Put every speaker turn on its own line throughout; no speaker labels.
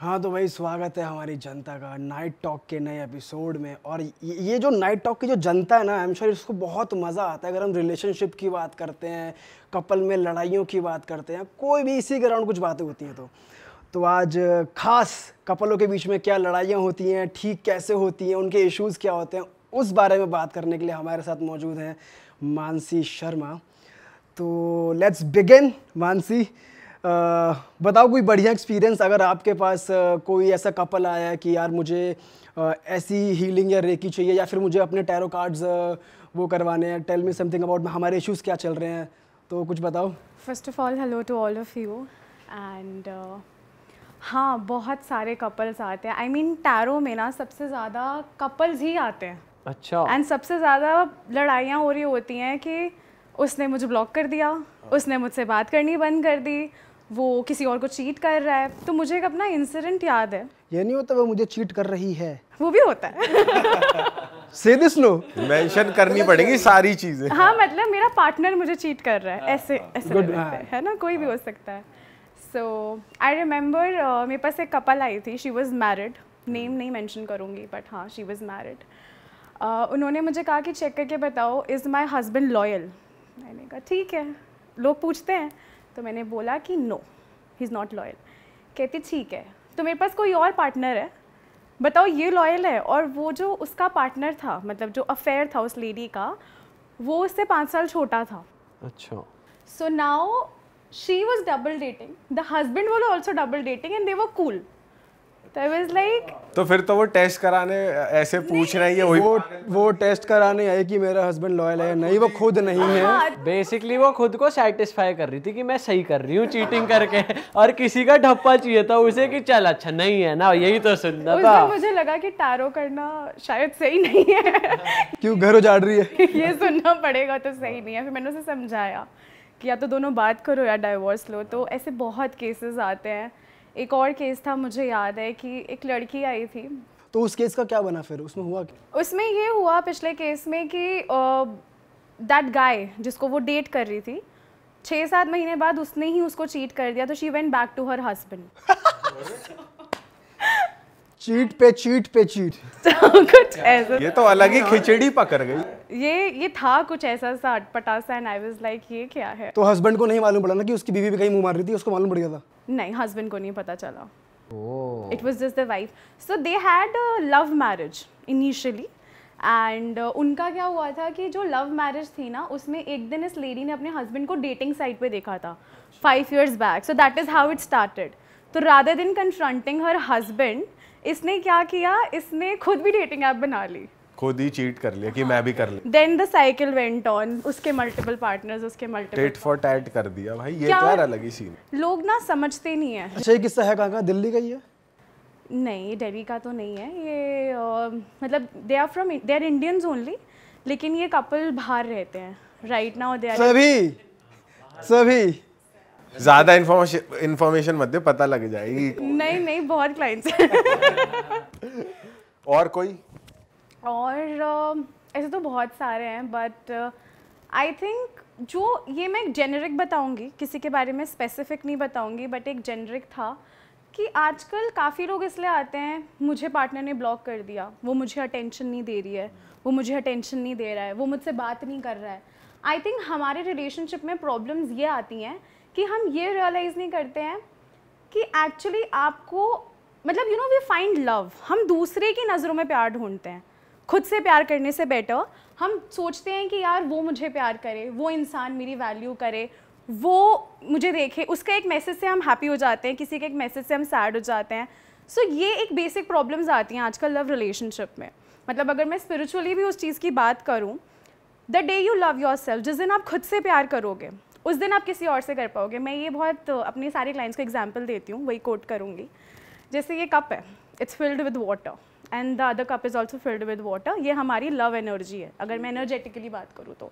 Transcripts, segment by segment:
हाँ तो भाई स्वागत है हमारी जनता का नाइट टॉक के नए एपिसोड में और ये जो नाइट टॉक की जो जनता है ना आई एम श्योर इसको बहुत मज़ा आता है अगर हम रिलेशनशिप की बात करते हैं कपल में लड़ाइयों की बात करते हैं कोई भी इसी के अराउंड कुछ बातें होती हैं तो तो आज खास कपलों के बीच में क्या लड़ाइयाँ होती हैं ठीक कैसे होती हैं उनके इश्यूज़ क्या होते हैं उस बारे में बात करने के लिए हमारे साथ मौजूद हैं मानसी शर्मा तो लेट्स बिगिन मानसी बताओ कोई बढ़िया एक्सपीरियंस अगर आपके पास कोई ऐसा कपल आया है कि यार मुझे ऐसी हीलिंग या रेकी चाहिए या फिर मुझे अपने टैरो कार्ड्स वो करवाने हैं टेल मी समथिंग अबाउट हमारे इश्यूज क्या चल रहे हैं तो कुछ
बताओ first of all hello to all of you and हाँ बहुत सारे कपल्स आते हैं आई मीन टैरो में ना सबसे ज़्यादा कपल्स ही आते हैं
अच्छा
एंड
सबसे ज़्यादा लड़ाइयाँ हो रही होती हैं कि उसने मुझे ब्लॉक कर दिया उसने मुझसे बात करनी बंद कर दी वो किसी और को चीट कर रहा है तो मुझे एक अपना इंसिडेंट याद है
ये नहीं होता वो मुझे चीट कर रही है
वो भी होता है
से दिस नो मेंशन करनी पड़ेगी सारी चीजें
हाँ मतलब मेरा पार्टनर मुझे चीट कर रहा है ऐसे हाँ। ऐसे Good, हाँ। है ना कोई भी हो सकता है सो आई रिमेम्बर मेरे पास एक कपल आई थी शी वॉज मैरिड नेम नहीं मैंशन करूँगी बट हाँ शी वॉज मैरिड उन्होंने मुझे कहा कि चेक करके बताओ इज़ माई हस्बैंड लॉयल मैंने कहा ठीक है लोग पूछते हैं तो मैंने बोला कि no he is not loyal कहती ठीक है तो मेरे पास कोई और पार्टनर है बताओ ये लॉयल है और वो जो उसका पार्टनर था मतलब जो अफेयर था उस लेडी का वो उससे पाँच साल छोटा था अच्छा so now she was double dating the husband was also double dating and they वो कूल आई वाज लाइक
तो फिर तो वो टेस्ट कराने ऐसे पूछ रही है वही वो वो
टेस्ट कराने आए कि मेरा हस्बैंड लॉयल है नहीं वो खुद नहीं हाँ,
है बेसिकली हाँ, हाँ। वो खुद को सेटिस्फाई कर रही थी कि मैं सही कर रही हूँ चीटिंग करके और किसी का ढप्पा चाहिए था उसे कि चल अच्छा नहीं है ना यही तो सुनना था मुझे
लगा कि टारो करना शायद सही नहीं है
क्यों घर उजाड़ रही
है ये सुनना पड़ेगा तो सही नहीं है फिर मैंने उसे समझाया कि या तो दोनों बात करो या डाइवोर्स लो तो ऐसे बहुत केसेस आते हैं एक और केस था मुझे याद है कि एक लड़की आई थी
तो उस केस का क्या बना फिर उसमें हुआ क्या
उसमें ये हुआ पिछले केस में कि दैट गाय जिसको वो डेट कर रही थी छः सात महीने बाद उसने ही उसको चीट कर दिया तो she went back to her husband
cheat पे चीट पे चीट तो
कुछ ऐसा
ये तो अलग ही हाँ। खिचड़ी
पकड़ गई
ये ये था कुछ ऐसा सा अटपटा सा एंड आई वाज लाइक ये क्या है तो
हस्बैंड को नहीं मालूम पड़ा ना कि उसकी बीवी भी कहीं मुंह मार रही थी उसको मालूम पड़ गया था
नहीं हस्बैंड को नहीं पता चला it was just the wife so they had love marriage initially and uh, उनका क्या हुआ था कि जो लव मैरिज थी ना उसमें एक दिन इस लेडी ने अपने हस्बैंड को डेटिंग साइट पे देखा था five years back so that is how it started तो राधा दिन कन्फ्रंटिंग हर हस्बैंड इसने क्या किया इसने खुद भी डेटिंग ऐप बना ली
खुद ही चीट कर लिया कि मैं भी कर लिया
then the cycle went on उसके मल्टीपल पार्टनर्स उसके मल्टीपल टेट
फॉर टैट
कर दिया भाई ये क्या तो अलग ही सीन
लोग ना समझते नहीं है अच्छा
ये किस्सा है कहाँ दिल्ली का ही है
नहीं ये दिल्ली का तो नहीं है ये मतलब they are from they are Indians only लेकिन ये कपल बाहर रहते हैं राइट नाउ दे आर सभी
सभी ज्यादा इन्फॉर्मेशन इन्फॉर्मेशन मत दे पता लग जाएगी
नहीं नहीं बहुत क्लाइंट्स और कोई और um, ऐसे तो बहुत सारे हैं बट आई थिंक जो ये मैं एक जेनरिक बताऊंगी किसी के बारे में स्पेसिफिक नहीं बताऊंगी बट एक जेनरिक था कि आजकल काफ़ी लोग इसलिए आते हैं मुझे पार्टनर ने ब्लॉक कर दिया वो मुझे अटेंशन नहीं दे रही है वो मुझे अटेंशन नहीं दे रहा है वो मुझसे बात नहीं कर रहा है आई थिंक हमारे रिलेशनशिप में प्रॉब्लम्स ये आती हैं कि हम ये रियलाइज़ नहीं करते हैं कि एक्चुअली आपको मतलब you know we find love हम दूसरे की नज़रों में प्यार ढूंढते हैं खुद से प्यार करने से बेटर हम सोचते हैं कि यार वो मुझे प्यार करे वो इंसान मेरी वैल्यू करे वो मुझे देखे उसका एक मैसेज से हम हैप्पी हो जाते हैं किसी के एक मैसेज से हम सैड हो जाते हैं सो so, ये एक बेसिक प्रॉब्लम्स आती हैं आजकल लव रिलेशनशिप में मतलब अगर मैं स्पिरिचुअली भी उस चीज़ की बात करूँ the day you love yourself जिस दिन आप खुद से प्यार करोगे उस दिन आप किसी और से कर पाओगे मैं ये बहुत अपने सारे क्लाइंट्स को एग्जाम्पल देती हूँ वही कोट करूँगी जैसे ये कप है it's filled with water and the other cup is also filled with water ये हमारी लव एनर्जी है अगर मैं एनर्जेटिकली बात करूँ तो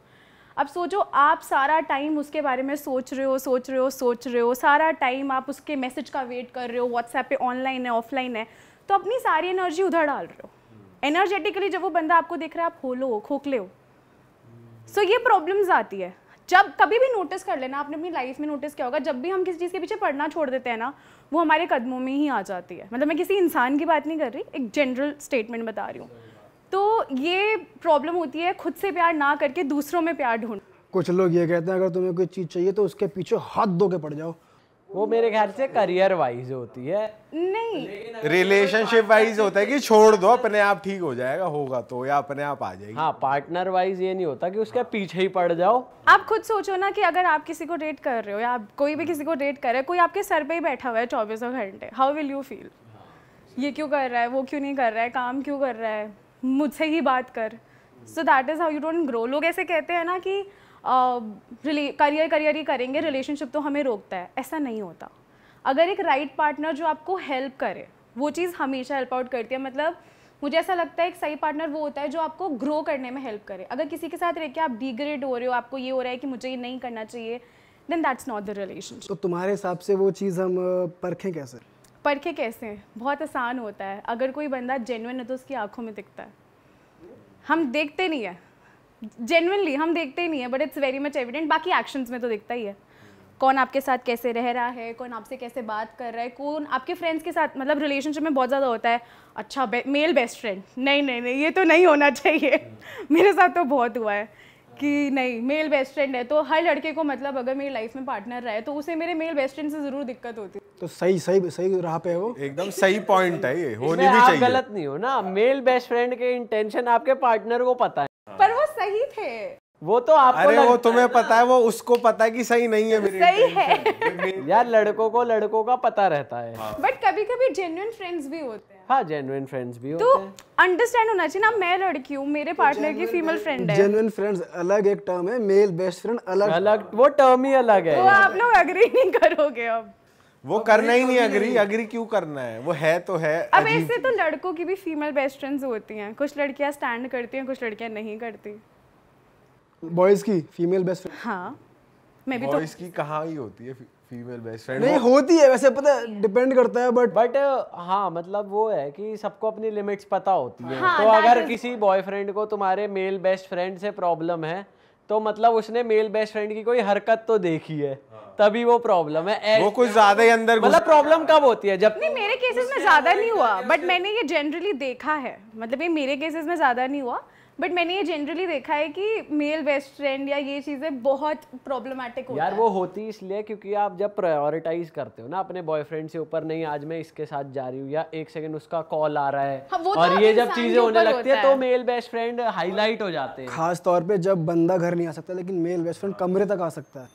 अब सोचो आप सारा टाइम उसके बारे में सोच रहे हो सोच रहे हो सोच रहे हो सारा टाइम आप उसके मैसेज का वेट कर रहे हो व्हाट्सएप पे ऑनलाइन है ऑफलाइन है तो अपनी सारी एनर्जी उधर डाल रहे हो एनर्जेटिकली जब वो बंदा आपको देख रहा है आप हो खोखले हो सो so, ये प्रॉब्लम्स आती है जब कभी भी नोटिस कर लेना आपने अपनी लाइफ में नोटिस किया होगा जब भी हम किसी चीज़ के पीछे पढ़ना छोड़ देते हैं ना वो हमारे कदमों में ही आ जाती है मतलब मैं किसी इंसान की बात नहीं कर रही एक जनरल स्टेटमेंट बता रही हूँ तो ये प्रॉब्लम होती है खुद से प्यार ना करके दूसरों में प्यार ढूंढ
कुछ लोग ये कहते हैं अगर तुम्हें कोई चीज़ चाहिए तो उसके पीछे हाथ धो के पड़ जाओ वो मेरे ख्याल
से करियर वाइज होती है
नहीं
रिलेशनशिप
वाइज होता है कि छोड़ दो अपने आप ठीक हो जाएगा होगा तो या अपने आप आ जाएगी हाँ
पार्टनर वाइज ये नहीं होता कि उसके हाँ। पीछे ही पड़ जाओ
आप खुद सोचो ना कि अगर आप किसी को डेट कर रहे हो या आप कोई भी किसी को डेट कर रहे हो कोई आपके सर पे ही बैठा हुआ है चौबीसों घंटे हाउ विल यू फील ये क्यों कर रहा है वो क्यों नहीं कर रहा है काम क्यों कर रहा है मुझसे ही बात कर so that is how you don't grow लोग ऐसे कहते हैं ना कि करियर करियर ही करेंगे रिलेशनशिप तो हमें रोकता है ऐसा नहीं होता अगर एक राइट right पार्टनर जो आपको हेल्प करे वो चीज़ हमेशा हेल्प आउट करती है मतलब मुझे ऐसा लगता है एक सही पार्टनर वो होता है जो आपको ग्रो करने में हेल्प करे अगर किसी के साथ रह के आप डिग्रेड हो रहे हो आपको ये हो रहा है कि मुझे ये नहीं करना चाहिए then that's not the relationship
तो तुम्हारे हिसाब से वो चीज़ हम परखें कैसे
परखें कैसे बहुत आसान होता है अगर कोई बंदा जेनुअन है तो उसकी आंखों में दिखता है हम देखते नहीं है जेनुअनली हम देखते ही नहीं है but it's very much evident बाकी एक्शंस में तो दिखता ही है कौन आपके साथ कैसे रह रहा है कौन आपसे कैसे बात कर रहा है कौन आपके फ्रेंड्स के साथ मतलब रिलेशनशिप में बहुत ज़्यादा होता है अच्छा बे, मेल बेस्ट फ्रेंड नहीं नहीं नहीं ये तो नहीं होना चाहिए मेरे साथ तो बहुत हुआ है कि नहीं मेल बेस्ट फ्रेंड है तो हर लड़के को मतलब अगर मेरी लाइफ में पार्टनर रहा है तो उसे मेरे मेल बेस्ट फ्रेंड से ज़रूर दिक्कत होती है
तो सही सही सही राह पे वो एकदम सही पॉइंट है ये होनी भी चाहिए
गलत नहीं हो ना मेल बेस्ट फ्रेंड के इंटेंशन आपके पार्टनर को पता है वो तो आपको अरे वो तुम्हें पता है वो उसको पता है कि सही नहीं है मेरी सही है यार लड़कों को लड़कों का पता रहता है बट हाँ।
कभी कभी जेन्युइन फ्रेंड्स भी होते
हैं हाँ जेन्युइन फ्रेंड्स भी तो होते
हैं तो अंडरस्टैंड होना चाहिए ना मैं लड़की हूँ मेरे पार्टनर तो की फीमेल फ्रेंड है जेन्युइन
फ्रेंड्स अलग एक टर्म है मेल बेस्ट फ्रेंड अलग अलग वो टर्म ही अलग है वो तो आप
लोग अग्री नहीं करोगे अब
वो
करना ही नहीं अग्री
अग्री क्यों करना है वो है तो है अब ऐसे
तो लड़कों की भी फीमेल बेस्ट फ्रेंड्स होती हैं कुछ लड़कियां स्टैंड करती हैं कुछ लड़कियां नहीं करती
बॉयज की फीमेल बेस्ट फ्रेंड हाँ मैं भी बॉयज तो... की
कहाँ ही होती है फीमेल बेस्ट फ्रेंड नहीं होती
है वैसे पता डिपेंड करता है बट बट uh,
हाँ मतलब वो है कि सबको अपनी लिमिट्स पता होती है हाँ, तो अगर किसी बॉयफ्रेंड को तुम्हारे मेल बेस्ट फ्रेंड से प्रॉब्लम है तो मतलब उसने मेल बेस्ट फ्रेंड की कोई हरकत तो देखी है हाँ। तभी वो प्रॉब्लम है वो कुछ ज्यादा ही अंदर मतलब प्रॉब्लम कब होती है जब
नहीं मेरे केसेस में ज्यादा नहीं हुआ बट मैंने ये जनरली देखा है मतलब ये मेरे केसेस में ज्यादा नहीं हुआ बट मैंने ये जनरली देखा है कि मेल बेस्ट फ्रेंड या ये चीज़ें बहुत प्रॉब्लमेटिक होती यार वो
होती इसलिए क्योंकि आप जब प्रायोरिटाइज करते हो ना अपने बॉयफ्रेंड से ऊपर नहीं आज मैं इसके साथ जा रही हूँ या एक सेकंड उसका कॉल आ रहा है हाँ,
तो
और ये जब चीज़ें होने लगती तो है तो
मेल बेस्ट फ्रेंड हाईलाइट
हो जाते हैं खास तौर पर जब बंदा घर नहीं आ सकता लेकिन मेल बेस्ट फ्रेंड कमरे तक आ सकता है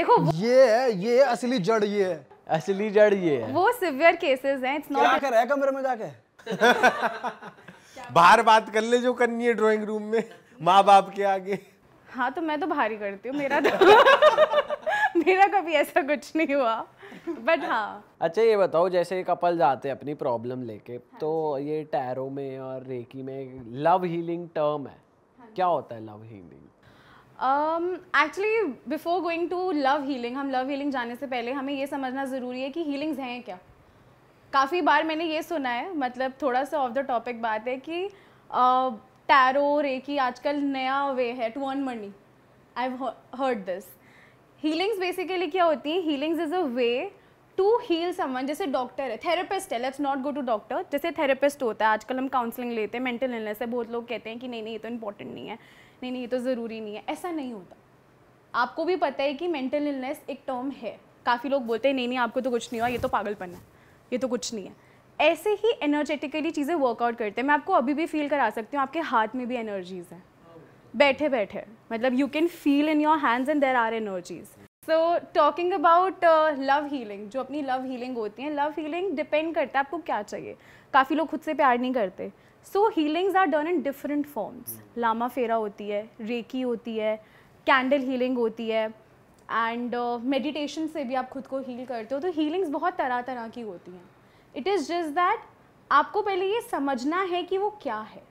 देखो ये है ये असली जड़ ये है असली जड़ ये है
वो सिवियर केसेस हैं इट्स नॉट क्या कर रहा है कमरे में जाके
बाहर बात कर ले जो करनी है ड्राइंग रूम में
माँ बाप के आगे
हाँ तो मैं तो भारी करती हूँ मेरा तो मेरा कभी ऐसा कुछ नहीं हुआ बट हाँ
अच्छा ये बताओ जैसे कपल जाते हैं अपनी प्रॉब्लम लेके हाँ। तो ये टैरो में और रेकी में लव हीलिंग टर्म है हाँ। क्या होता है love
healing actually before going to love healing हम लव हीलिंग जाने से पहले हमें ये समझना ज़रूरी है कि हीलिंग्स हैं क्या काफ़ी बार मैंने ये सुना है मतलब थोड़ा सा ऑफ द टॉपिक बात है कि टैरो रेकी आजकल नया वे है to earn money I heard this healings basically क्या होती हैं healings is a way to heal someone जैसे डॉक्टर है थेरेपिस्ट है let's not go to doctor जैसे थेरेपिस्ट होता है आजकल हम काउंसलिंग लेते हैं मेंटल इलनेस है बहुत लोग कहते हैं कि नहीं नहीं ये तो इम्पोर्टेंट नहीं है नहीं नहीं ये तो ज़रूरी नहीं है ऐसा नहीं होता आपको भी पता है कि मेंटल इलनेस एक टर्म है काफ़ी लोग बोलते हैं नहीं नहीं आपको तो कुछ नहीं हुआ ये तो पागलपन है ये तो कुछ नहीं है ऐसे ही एनर्जेटिकली चीज़ें वर्कआउट करते हैं मैं आपको अभी भी फील करा सकती हूँ आपके हाथ में भी एनर्जीज हैं बैठे बैठे मतलब you can feel in your hands and there are energies so talking about love healing जो अपनी लव हीलिंग होती है लव हीलिंग डिपेंड करता है आपको क्या चाहिए काफ़ी लोग खुद से प्यार नहीं करते so healings are done in different forms Lama Fera होती है रेकी होती है कैंडल हीलिंग होती है एंड मेडिटेशन uh, से भी आप खुद को हील करते हो तो हीलिंग्स बहुत तरह तरह की होती हैं इट इज़ जस्ट दैट आपको पहले ये समझना है कि वो क्या है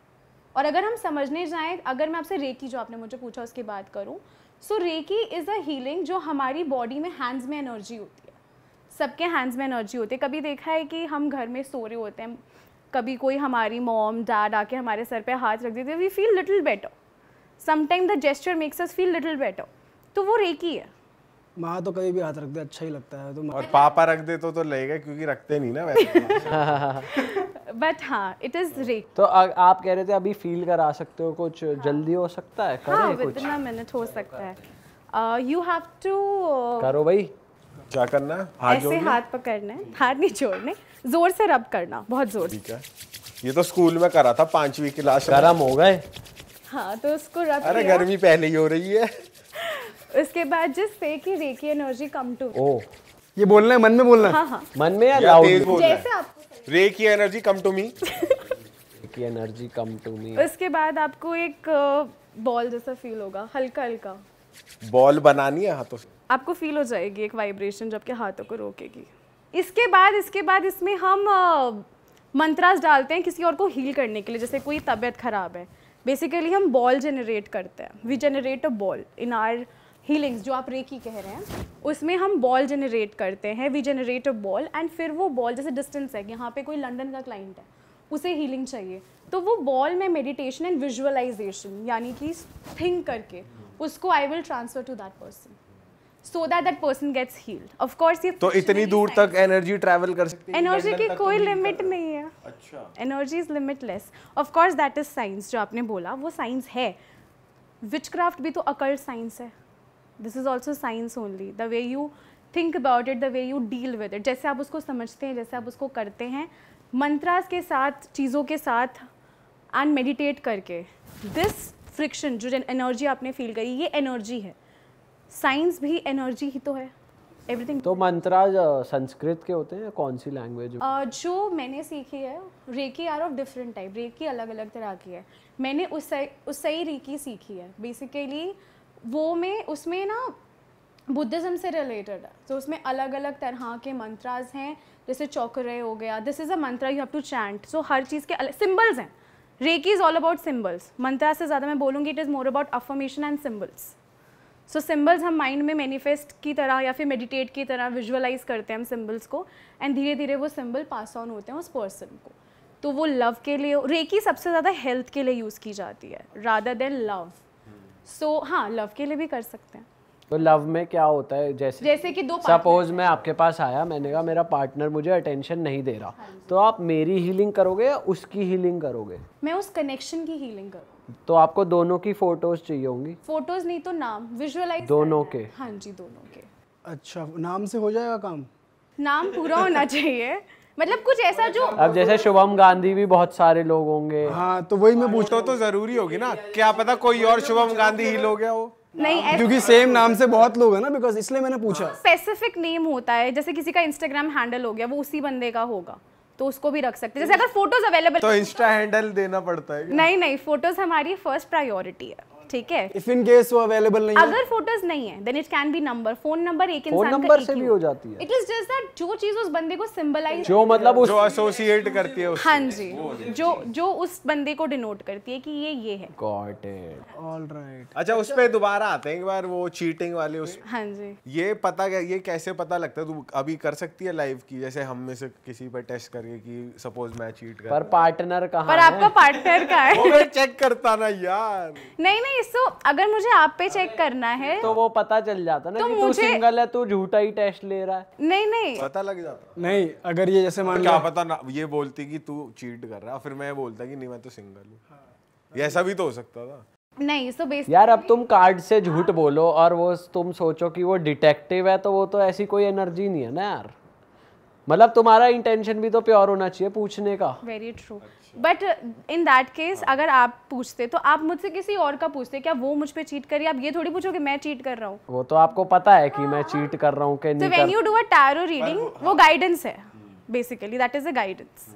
और अगर हम समझने जाएँ अगर मैं आपसे रेकी जो आपने मुझे पूछा उसकी बात करूँ so reiki is a healing जो हमारी बॉडी में हैंड्स में एनर्जी होती है सबके हैंड्स में एनर्जी होती है कभी देखा है कि हम घर में सो रहे होते हैं कभी कोई हमारी मॉम डैड आके हमारे सर पे हाथ रख देते we feel little better sometime the gesture makes us feel little better तो वो रेकी है
माँ तो
कभी भी हाथ रख दे अच्छा ही लगता है तो और पापा रख दे तो तो लगेगा क्योंकि रखते नहीं ना वैसे
बट तो। हाँ इट इज रेक
तो आ, आप कह रहे थे अभी फील करा सकते हो कुछ हाँ. जल्दी हो सकता है हाँ, करें हाँ, कुछ हाँ
मिनट हो सकता है यू हैव टू करो
भाई क्या करना
हाथ ऐसे हाथ
पकड़ने हाथ नहीं छोड़ने जोर से रब करना बहुत जोर ठीक
है ये तो स्कूल में करा था पांचवी क्लास गर्म हो गए
हाँ तो उसको रब अरे गर्मी
पहले ही हो रही है
उसके बाद जिस से की रेकी एनर्जी कम टू
ओ ये बोलना है मन में बोलना है हाँ हाँ मन में या लाउड जैसे आपको reiki
energy come to me reiki energy come to me
उसके बाद आपको एक बॉल जैसा फील होगा हल्का हल्का
बॉल बनानी है हाथों से
आपको फील हो जाएगी एक वाइब्रेशन जबकि हाथों को रोकेगी इसके बाद इसके बाद इसमें हम मंत्रास डालते हैं किसी और को हील करने के लिए जैसे कोई तबीयत खराब है बेसिकली हम बॉल जनरेट करते हैं we generate a ball in our healings जो आप रेकी कह रहे हैं उसमें हम बॉल जनरेट करते हैं we generate a ball and फिर वो बॉल जैसे डिस्टेंस है यहाँ पे कोई लंदन का क्लाइंट है उसे हीलिंग चाहिए तो वो बॉल में मेडिटेशन एंड विजुअलाइजेशन यानी कि थिंक करके उसको I will transfer to that person so that that person gets healed of course ये तो इतनी दूर तक
एनर्जी ट्रैवल कर सकती है एनर्जी की तो कोई लिमिट
नहीं है अच्छा energy is limitless of course that is science जो आपने बोला वो साइंस है विच क्राफ्ट भी तो अकल्ट साइंस है this is also science only the way you think about it the way you deal with it जैसे आप उसको समझते हैं जैसे आप उसको करते हैं मंत्रास के साथ चीज़ों के साथ एंड मेडिटेट करके दिस फ्रिक्शन जो एनर्जी आपने फील करी ये एनर्जी है साइंस भी एनर्जी ही तो है एवरीथिंग
तो मंत्रा संस्कृत के होते हैं कौन सी लैंग्वेज uh,
जो मैंने सीखी है reiki are of different type reiki अलग अलग तरह की है मैंने उस उस सही रेकी सीखी है बेसिकली वो में उसमें ना बुद्धिज़्म से रिलेटेड है तो उसमें अलग अलग तरह के मंत्राज हैं जैसे चौकरे हो गया this is a mantra you have to chant so हर चीज़ के अलग सिम्बल्स हैं reiki is all about symbols mantra से ज़्यादा मैं बोलूँगी it is more about affirmation and symbols so symbols हम माइंड में मैनिफेस्ट की तरह या फिर मेडिटेट की तरह विजुअलाइज करते हैं हम सिम्बल्स को एंड धीरे धीरे वो सिम्बल पास ऑन होते हैं उस पर्सन को तो वो लव के लिए रेकी सबसे ज़्यादा हेल्थ के लिए यूज़ की जाती है rather than love so so, हाँ लव के लिए भी कर सकते हैं
तो लव में क्या होता है जैसे जैसे
कि दो सपोज
मैं आपके पास आया मैंने कहा मेरा पार्टनर मुझे अटेंशन नहीं दे रहा हाँ तो आप मेरी हीलिंग करोगे या उसकी हीलिंग करोगे
मैं उस कनेक्शन की हीलिंग करूँ
तो आपको दोनों की फोटोज चाहिए होंगी
फोटोज नहीं तो नाम विजुअलाइज दोनों के हाँ जी दोनों के
अच्छा नाम से हो जाएगा काम
नाम पूरा होना चाहिए मतलब कुछ ऐसा जो अब जैसे
तो शुभम गांधी भी बहुत सारे लोग होंगे हाँ तो वही मैं पूछता हूँ तो जरूरी होगी ना क्या पता
कोई और शुभम गांधी ही लोग है वो
नहीं क्योंकि सेम नाम
से बहुत लोग है ना बिकॉज इसलिए मैंने पूछा
स्पेसिफिक हाँ, नेम होता है जैसे किसी का इंस्टाग्राम हैंडल हो गया वो उसी बंदे का होगा तो उसको भी रख सकते हैं जैसे अगर फोटोज अवेलेबल तो इंस्टा
हैंडल देना पड़ता है
नहीं नहीं फोटोज हमारी फर्स्ट प्रायोरिटी है ठीक है
इफ इन केस वो अवेलेबल नहीं अगर
फोटोज नहीं है then it can be number phone number एक इंसान का नंबर से
भी हो जाती है
इट इज जस्ट दैट जो चीज उस बंदे को सिंबलाइज जो
मतलब उस जो एसोसिएट
करती है उस हां जी जो
जो उस बंदे को डिनोट करती है कि ये ये है
गॉट इट ऑलराइट अच्छा उस पे दोबारा आते हैं एक बार वो चीटिंग वाले उस हां जी ये पता ये कैसे पता लगता है तू अभी कर सकती है लाइव की जैसे हम में से किसी पर टेस्ट करके कि
सपोज मैं चीट कर पर पार्टनर कहां पर आपका
पार्टनर कहां है वो
चेक करता ना यार
नहीं नहीं नहीं सो अगर मुझे आप पे चेक करना है तो वो पता चल जाता ना तो कि मुझे... तू सिंगल
है तू झूठा ही टेस्ट ले रहा
है नहीं नहीं पता लग जाता
नहीं अगर ये जैसे मान क्या पता ना ये बोलती कि तू चीट कर रहा है फिर मैं बोलता कि नहीं मैं तो सिंगल हूँ ऐसा भी तो हो सकता था
नहीं सो बेसिकली
यार अब तुम कार्ड से झूठ बोलो और वो तुम सोचो कि वो डिटेक्टिव है तो वो तो ऐसी कोई एनर्जी नहीं है ना यार मतलब तुम्हारा इंटेंशन भी तो प्योर होना चाहिए पूछने का
very true but in that case अगर आप पूछते तो आप मुझसे किसी और का पूछते क्या वो मुझ पे चीट करी आप ये थोड़ी पूछो कि मैं चीट कर रहा हूँ
वो तो आपको पता है कि मैं चीट हाँ। कर
रहा हूँ कि नहीं when you do
a tarot reading वो गाइडेंस हाँ। है basically that is a guidance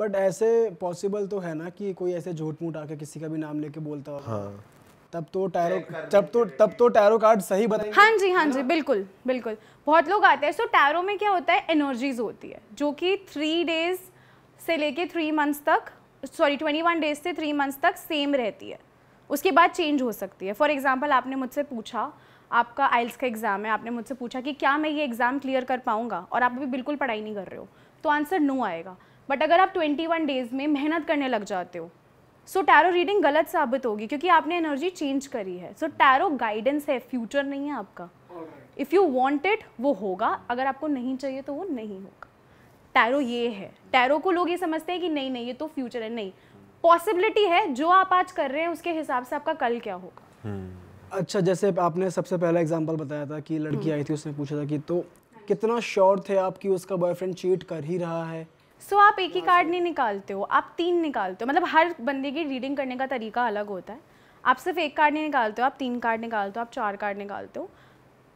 but ऐसे पॉसिबल तो है ना कि कोई ऐसे झूठ मूठ आके किसी का भी नाम लेके बोलता हो हाँ तब तो टैरो तब तो तब तो टैरो कार्ड सही बताएंगे हाँ
जी हाँ जी हाँ। बिल्कुल बिल्कुल बहुत लोग आते हैं सो टैरो में क्या होता है एनर्जीज होती है जो कि थ्री डेज से लेके थ्री मंथ्स तक सॉरी ट्वेंटी वन डेज से थ्री मंथ्स तक सेम रहती है उसके बाद चेंज हो सकती है फॉर एग्जाम्पल आपने मुझसे पूछा आपका आइल्स का एग्ज़ाम है आपने मुझसे पूछा कि क्या मैं ये एग्ज़ाम क्लियर कर पाऊंगा और आप अभी बिल्कुल पढ़ाई नहीं कर रहे हो तो आंसर नो आएगा बट अगर आप वन डेज़ में मेहनत करने लग जाते हो सो टैरो रीडिंग गलत साबित होगी क्योंकि आपने एनर्जी चेंज करी है सो टैरो गाइडेंस है फ्यूचर नहीं है आपका इफ़ यू वॉन्ट इट वो होगा अगर आपको नहीं चाहिए तो वो नहीं होगा टैरो ये है टैरो को लोग ये समझते हैं कि नहीं नहीं ये तो फ्यूचर है नहीं पॉसिबिलिटी है जो आप आज कर रहे हैं उसके हिसाब से आपका कल क्या होगा
हम्म। अच्छा जैसे आपने सबसे पहला एग्जाम्पल बताया था कि लड़की हम्म। आई थी उसने पूछा था कि तो कितना श्योर थे आप कि उसका बॉयफ्रेंड चीट कर ही रहा है
सो so, आप एक ही कार्ड नहीं निकालते हो आप तीन निकालते हो मतलब हर बंदे की रीडिंग करने का तरीका अलग होता है आप सिर्फ एक कार्ड नहीं निकालते हो आप तीन कार्ड निकालते हो आप चार कार्ड निकालते हो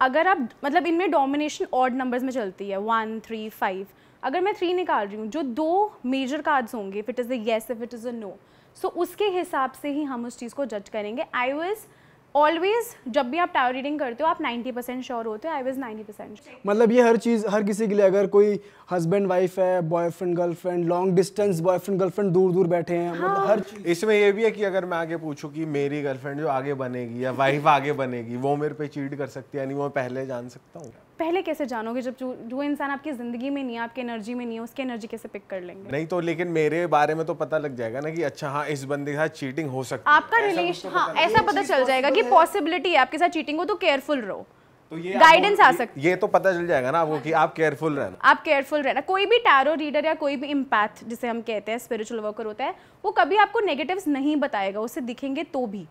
अगर आप मतलब इनमें डोमिनेशन ऑड नंबर्स में चलती है वन थ्री फाइव अगर मैं थ्री निकाल रही हूँ जो दो मेजर कार्ड्स होंगे if it is a yes if it is a no so उसके हिसाब से ही हम उस चीज़ को जज करेंगे आई वॉज ऑलवेज जब भी आप टावर रीडिंग करते हो आप 90 परसेंट श्योर होते हो आई वॉज नाइन्टी परसेंट
मतलब ये हर चीज़ हर किसी के लिए अगर कोई हस्बैंड वाइफ है boyfriend girlfriend long distance boyfriend girlfriend दूर दूर बैठे हैं मतलब हाँ।
मतलब हर इसमें ये भी है कि अगर मैं आगे पूछूँ कि मेरी गर्लफ्रेंड जो आगे बनेगी या वाइफ आगे बनेगी वो मेरे पे चीट कर सकती है यानी वो पहले जान सकता हूँ
पहले कैसे जानोगे जब जो, जो इंसान आपकी ज़िंदगी में नहीं है आपकी एनर्जी में नहीं है उसकी एनर्जी कैसे पिक कर लेंगे नहीं
तो लेकिन मेरे बारे में तो पता लग जाएगा ना कि अच्छा हाँ इस बंदे के साथ चीटिंग हो सकती
है आपका रिलेशन तो हाँ ऐसा पता, चल जाएगा कि पॉसिबिलिटी है आपके साथ चीटिंग हो तो केयरफुल रहो
तो गाइडेंस आ सकती है ये तो पता चल जाएगा ना आपको कि आप केयरफुल रहना
आप केयरफुल रहना कोई भी टैरो रीडर या कोई भी इम्पैथ जिसे हम कहते हैं स्पिरिचुअल वर्कर होता है वो कभी आपको नेगेटिव्स नहीं बताएगा उसे दिखेंगे तो भी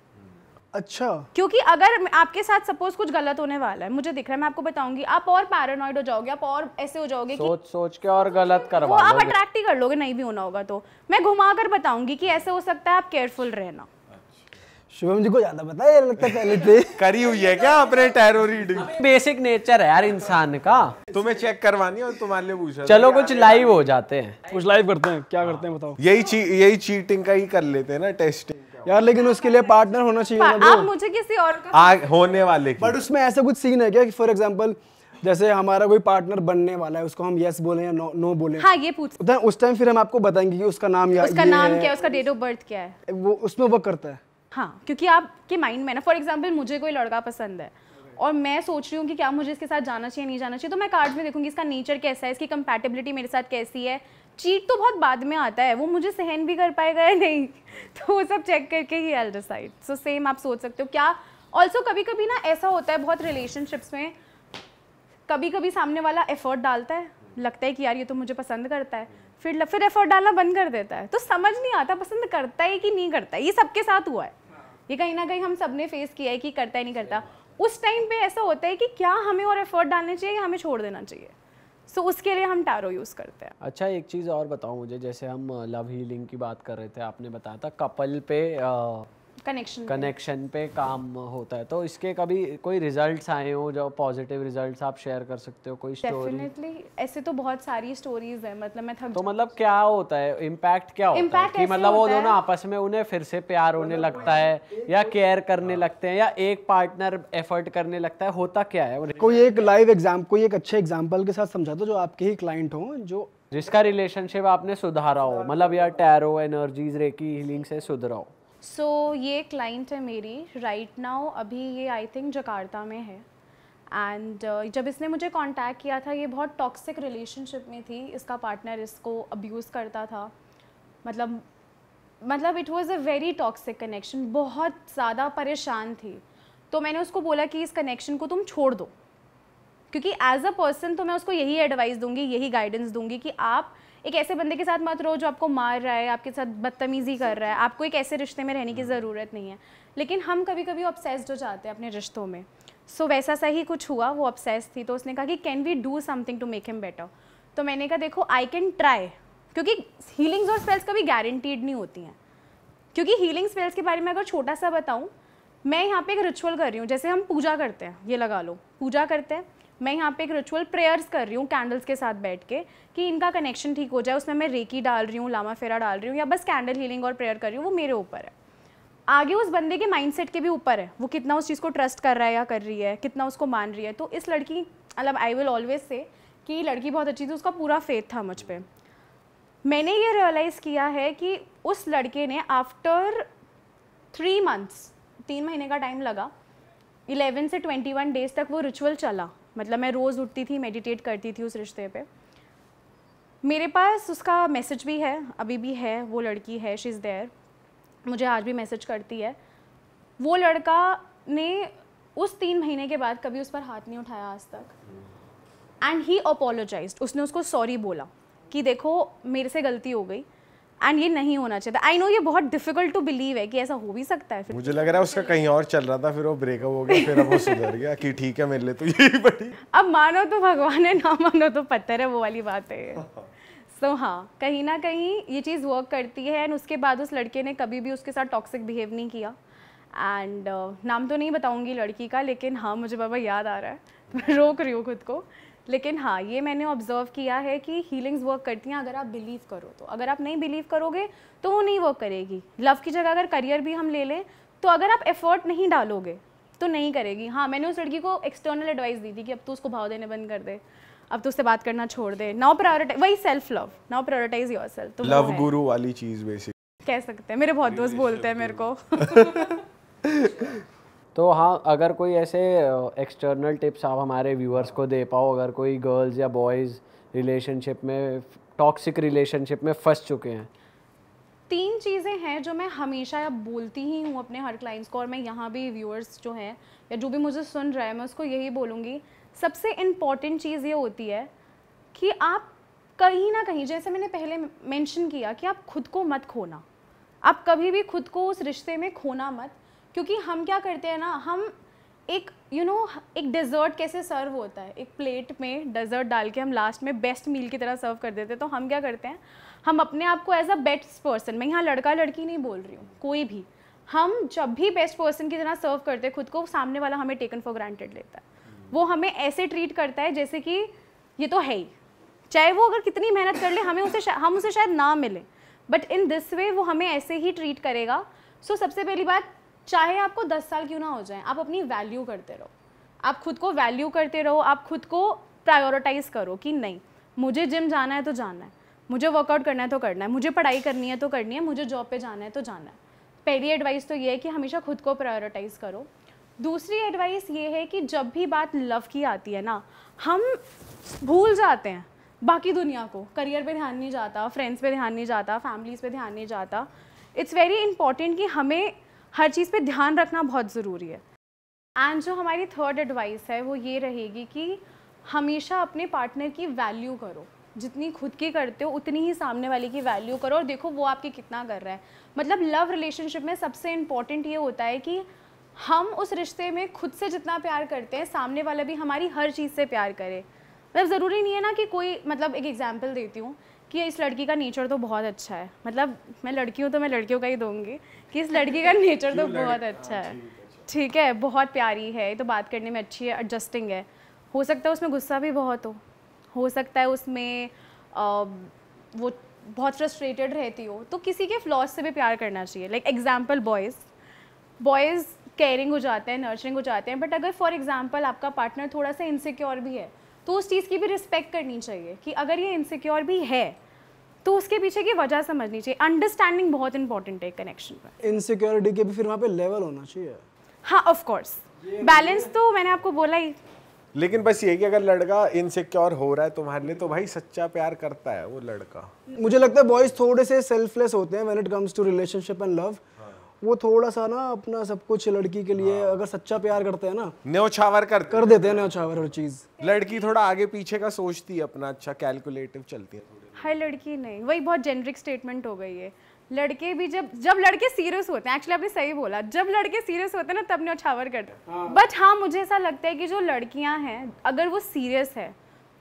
अच्छा क्योंकि अगर आपके साथ सपोज कुछ गलत होने वाला है मुझे दिख रहा है मैं आपको बताऊंगी आप और पैरानॉइड हो जाओगे आप और ऐसे हो जाओगे सोच
सोच के और गलत करवा वो आप अट्रैक्ट
ही कर लोगे नहीं भी होना होगा तो मैं घुमा कर बताऊंगी कि ऐसे हो सकता है आप केयरफुल रहना
शुभम जी को ज्यादा पता है लगता है पहले से करी हुई है क्या आपने टैरो रीडिंग बेसिक नेचर है यार इंसान का तुम्हें चेक करवानी और तुम्हारे लिए पूछा चलो कुछ लाइव हो जाते हैं कुछ लाइव करते हैं
क्या करते हैं बताओ
यही यही चीटिंग का ही कर लेते हैं ना टेस्टिंग यार लेकिन उसके लिए पार्टनर होना चाहिए
आप
मुझे किसी और
का होने वाले बट उसमें ऐसा कुछ सीन है क्या फॉर एग्जाम्पल जैसे हमारा कोई पार्टनर बनने वाला है उसको हम यस बोले या नो नो बोले हाँ ये पूछ तो उस टाइम फिर हम आपको बताएंगे कि उसका नाम या उसका नाम क्या है उसका
डेट ऑफ बर्थ क्या है
वो उसमें वर्क करता है
हाँ क्योंकि आपके माइंड में ना फॉर एग्जाम्पल मुझे कोई लड़का पसंद है और मैं सोच रही हूँ कि क्या मुझे इसके साथ जाना चाहिए नहीं जाना चाहिए तो मैं कार्ड में देखूंगी इसका नेचर कैसा है इसकी कंपैटिबिलिटी मेरे साथ कैसी है चीट तो बहुत बाद में आता है वो मुझे सहन भी कर पाएगा या नहीं तो वो सब चेक करके ही एल डिसाइड सो सेम आप सोच सकते हो क्या ऑल्सो कभी कभी ना ऐसा होता है बहुत रिलेशनशिप्स में कभी कभी सामने वाला एफर्ट डालता है लगता है कि यार ये तो मुझे पसंद करता है फिर फिर एफर्ट डालना बंद कर देता है तो समझ नहीं आता पसंद करता है कि नहीं करता है ये सबके साथ हुआ है ये कहीं ना कहीं हम सब ने फेस किया है कि करता है नहीं करता उस टाइम पे ऐसा होता है कि क्या हमें और एफर्ट डालने चाहिए या हमें छोड़ देना चाहिए सो so, उसके लिए हम टैरो यूज़ करते हैं
अच्छा एक चीज़ और बताओ मुझे जैसे हम लव uh, हीलिंग की बात कर रहे थे आपने बताया था कपल पे आ... Uh, कनेक्शन कनेक्शन पे काम होता है तो इसके कभी कोई रिजल्ट्स आए हो जो पॉजिटिव रिजल्ट्स आप शेयर कर सकते हो कोई स्टोरी डेफिनेटली
ऐसे तो बहुत सारी स्टोरीज है मतलब मैं थक तो
मतलब क्या होता है इम्पैक्ट क्या होता Impact है कि मतलब वो दोनों आपस में उन्हें फिर से प्यार होने मतलब लगता है या केयर करने हाँ। लगते हैं या एक पार्टनर एफर्ट करने लगता है होता क्या है
कोई एक लाइव एग्जाम कोई एक अच्छे एग्जाम्पल के साथ समझा दो जो आपके ही क्लाइंट हो जो
जिसका रिलेशनशिप आपने सुधारा हो मतलब या टैरो एनर्जीज रेकी हीलिंग से सुधरा हो
सो so, ये क्लाइंट है मेरी राइट right नाउ अभी ये आई थिंक जकार्ता में है एंड uh, जब इसने मुझे कांटेक्ट किया था ये बहुत टॉक्सिक रिलेशनशिप में थी इसका पार्टनर इसको अब्यूज़ करता था मतलब मतलब it was a very toxic connection बहुत ज़्यादा परेशान थी तो मैंने उसको बोला कि इस कनेक्शन को तुम छोड़ दो क्योंकि एज अ पर्सन तो मैं उसको यही एडवाइस दूंगी यही गाइडेंस दूंगी कि आप एक ऐसे बंदे के साथ मत रहो जो आपको मार रहा है आपके साथ बदतमीज़ी कर रहा है आपको एक ऐसे रिश्ते में रहने की ज़रूरत नहीं है लेकिन हम कभी कभी ऑब्सेस्ड हो जाते हैं अपने रिश्तों में सो so, वैसा सा ही कुछ हुआ वो ऑब्सेस थी तो उसने कहा कि can we do something to make him better तो मैंने कहा देखो आई कैन ट्राई क्योंकि हीलिंग्स और स्पेल्स कभी गारंटीड नहीं होती हैं क्योंकि हीलिंग स्पेल्स के बारे में अगर छोटा सा बताऊँ मैं यहाँ पे एक रिचुअल कर रही हूँ जैसे हम पूजा करते हैं ये लगा लो पूजा करते हैं मैं यहाँ पे एक रिचुअल प्रेयर्स कर रही हूँ कैंडल्स के साथ बैठ के कि इनका कनेक्शन ठीक हो जाए उसमें मैं रेकी डाल रही हूँ लामा फेरा डाल रही हूँ या बस कैंडल हीलिंग और प्रेयर कर रही हूँ वो मेरे ऊपर है आगे उस बंदे के माइंडसेट के भी ऊपर है वो कितना उस चीज़ को ट्रस्ट कर रहा है या कर रही है कितना उसको मान रही है तो इस लड़की मतलब आई विल ऑलवेज से कि लड़की बहुत अच्छी थी उसका पूरा फेथ था मुझ पर मैंने ये रियलाइज़ किया है कि उस लड़के ने आफ्टर थ्री मंथ्स तीन महीने का टाइम लगा इलेवन से ट्वेंटी वन डेज़ तक वो रिचुअल चला मतलब मैं रोज़ उठती थी मेडिटेट करती थी उस रिश्ते पे मेरे पास उसका मैसेज भी है अभी भी है वो लड़की है शी इज़ देयर मुझे आज भी मैसेज करती है वो लड़का ने उस तीन महीने के बाद कभी उस पर हाथ नहीं उठाया आज तक एंड ही अपोलोजाइज उसने उसको सॉरी बोला कि देखो मेरे से गलती हो गई एंड ये नहीं होना चाहिए आई नो ये बहुत डिफिकल्ट टू बिलीव है कि ऐसा हो भी सकता है मुझे लग रहा है
उसका कहीं और चल रहा था फिर वो ब्रेकअप हो गया फिर अब वो सुधर गया कि ठीक है मेरे लिए तो यही
बड़ी अब मानो तो भगवान है ना मानो तो पत्थर है वो वाली बात है सो so, हाँ कहीं ना कहीं ये चीज़ वर्क करती है एंड उसके बाद उस लड़के ने कभी भी उसके साथ टॉक्सिक बिहेव नहीं किया एंड uh, नाम तो नहीं बताऊंगी लड़की का लेकिन हाँ मुझे बाबा याद आ रहा है मैं रोक रही हूँ खुद को लेकिन हाँ ये मैंने ऑब्जर्व किया है कि हीलिंग्स वर्क करती हैं अगर आप बिलीव करो तो अगर आप नहीं बिलीव करोगे तो वो नहीं वर्क करेगी लव की जगह अगर करियर भी हम ले लें तो अगर आप एफर्ट नहीं डालोगे तो नहीं करेगी हाँ मैंने उस लड़की को एक्सटर्नल एडवाइस दी थी कि अब तो उसको भाव देने बंद कर दे अब तो उससे बात करना छोड़ दे नाउ प्रायोरिटाइज वही self love now prioritise your self तो लव गुरु
वाली चीज़ बेसिक
कह सकते हैं मेरे बहुत दोस्त बोलते हैं मेरे को
तो हाँ अगर कोई ऐसे एक्सटर्नल टिप्स आप हमारे व्यूअर्स को दे पाओ अगर कोई गर्ल्स या बॉयज़ रिलेशनशिप में टॉक्सिक रिलेशनशिप में फंस चुके हैं
तीन चीज़ें हैं जो मैं हमेशा बोलती ही हूँ अपने हर क्लाइंट्स को और मैं यहाँ भी व्यूअर्स जो हैं या जो भी मुझे सुन रहा है मैं उसको यही बोलूँगी सबसे इम्पॉर्टेंट चीज़ ये होती है कि आप कहीं ना कहीं जैसे मैंने पहले मेंशन किया कि आप खुद को मत खोना आप कभी भी खुद को उस रिश्ते में खोना मत क्योंकि हम क्या करते हैं ना हम एक यू you नो know, एक डेजर्ट कैसे सर्व होता है एक प्लेट में डेजर्ट डाल के हम लास्ट में बेस्ट मील की तरह सर्व कर देते हैं तो हम क्या करते हैं हम अपने आप को एज अ बेस्ट पर्सन मैं यहाँ लड़का लड़की नहीं बोल रही हूँ कोई भी हम जब भी बेस्ट पर्सन की तरह सर्व करते हैं खुद को सामने वाला हमें टेकन फॉर ग्रांटेड लेता है हम्म। वो हमें ऐसे ट्रीट करता है जैसे कि ये तो है ही चाहे वो अगर कितनी मेहनत कर ले हमें उसे हम उसे शायद ना मिले बट इन दिस वे वो हमें ऐसे ही ट्रीट करेगा सो so, सबसे पहली बात चाहे आपको दस साल क्यों ना हो जाए आप अपनी वैल्यू करते रहो आप खुद को वैल्यू करते रहो आप खुद को प्रायोरिटाइज करो कि नहीं मुझे जिम जाना है तो जाना है मुझे वर्कआउट करना है तो करना है मुझे पढ़ाई करनी है तो करनी है मुझे जॉब पे जाना है तो जाना है पहली एडवाइस तो ये है कि हमेशा खुद को प्रायोरिटाइज करो दूसरी एडवाइस ये है कि जब भी बात लव की आती है ना हम भूल जाते हैं बाकी दुनिया को करियर पे ध्यान नहीं जाता फ्रेंड्स पे ध्यान नहीं जाता फैमिलीज़ पे ध्यान नहीं जाता इट्स वेरी इंपॉर्टेंट कि हमें हर चीज़ पे ध्यान रखना बहुत ज़रूरी है एंड जो हमारी थर्ड एडवाइस है वो ये रहेगी कि हमेशा अपने पार्टनर की वैल्यू करो जितनी खुद की करते हो उतनी ही सामने वाले की वैल्यू करो और देखो वो आपकी कितना कर रहा है मतलब लव रिलेशनशिप में सबसे इम्पॉर्टेंट ये होता है कि हम उस रिश्ते में खुद से जितना प्यार करते हैं सामने वाला भी हमारी हर चीज़ से प्यार करे मतलब ज़रूरी नहीं है ना कि कोई मतलब एक एग्जाम्पल देती हूँ कि इस लड़की का नेचर तो बहुत अच्छा है मतलब मैं लड़की हूँ तो मैं लड़कियों का ही दूँगी कि इस लड़की का नेचर तो बहुत हाँ, अच्छा है ठीक है बहुत प्यारी है तो बात करने में अच्छी है एडजस्टिंग है हो सकता है उसमें गुस्सा भी बहुत हो हो सकता है उसमें आ, वो बहुत फ्रस्ट्रेटेड रहती हो तो किसी के फ्लॉज से भी प्यार करना चाहिए like example boys boys caring हो जाते हैं नर्चरिंग हो जाते हैं बट अगर फॉर एग्ज़ाम्पल आपका पार्टनर थोड़ा सा इनसिक्योर भी है तो उस चीज़ की भी रिस्पेक्ट करनी चाहिए कि अगर ये इनसिक्योर भी है तो उसके पीछे की वजह समझनी चाहिए अंडरस्टैंडिंग बहुत इंपॉर्टेंट है कनेक्शन पर
इनसिक्योरिटी के भी फिर वहाँ पे लेवल होना चाहिए
हाँ ऑफकोर्स बैलेंस तो मैंने आपको बोला ही
लेकिन बस ये कि अगर लड़का
इनसिक्योर हो रहा है तुम्हारे लिए तो भाई सच्चा प्यार करता है वो लड़का
मुझे लगता है बॉयज थोड़े से सेल्फलेस होते हैं when it comes to relationship and love वो थोड़ा सा ना अपना सब कुछ लड़की के लिए हाँ। अगर सच्चा प्यार करते हैं ना
न्योछावर कर कर देते हैं न्योछावर हर चीज लड़की थोड़ा आगे पीछे का सोचती है अपना अच्छा कैलकुलेटिव चलती है
हर लड़की नहीं वही बहुत जेनरिक स्टेटमेंट हो गई है लड़के भी जब जब लड़के सीरियस होते हैं एक्चुअली आपने सही बोला जब लड़के सीरियस होते हैं ना तब न्योछावर करते हैं हाँ। बट हाँ मुझे ऐसा लगता है कि जो लड़कियां हैं अगर वो सीरियस है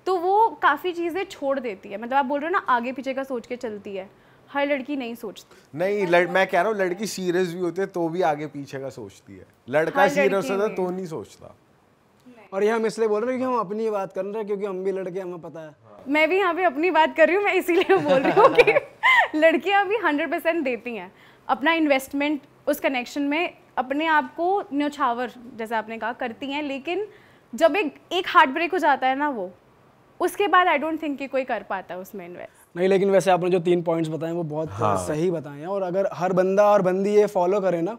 तो वो काफ़ी चीज़ें छोड़ देती है मतलब आप बोल रहे हो ना आगे पीछे का सोच के चलती है हर लड़की नहीं सोचती
नहीं लड़, मैं कह रहा हूँ लड़की सीरियस भी होती है तो भी आगे पीछे का सोचती है
लड़का सीरियस होता तो नहीं सोचता और ये हम इसलिए बोल रहे हैं कि हम अपनी बात कर रहे हैं क्योंकि हम भी लड़के हमें पता है हाँ।
मैं भी यहाँ पे अपनी बात कर रही हूँ मैं इसीलिए बोल रही हूँ कि लड़कियाँ भी हंड्रेड परसेंट देती हैं अपना इन्वेस्टमेंट उस कनेक्शन में अपने आप को न्यौछावर जैसे आपने कहा करती हैं लेकिन जब एक एक हार्ट ब्रेक हो जाता है ना वो उसके बाद आई डोंट थिंक कि कोई कर पाता है उसमें इन्वेस्ट
नहीं लेकिन वैसे आपने जो तीन पॉइंट्स बताए वो बहुत हाँ। सही बताए हैं और अगर हर बंदा और बंदी ये फॉलो करे ना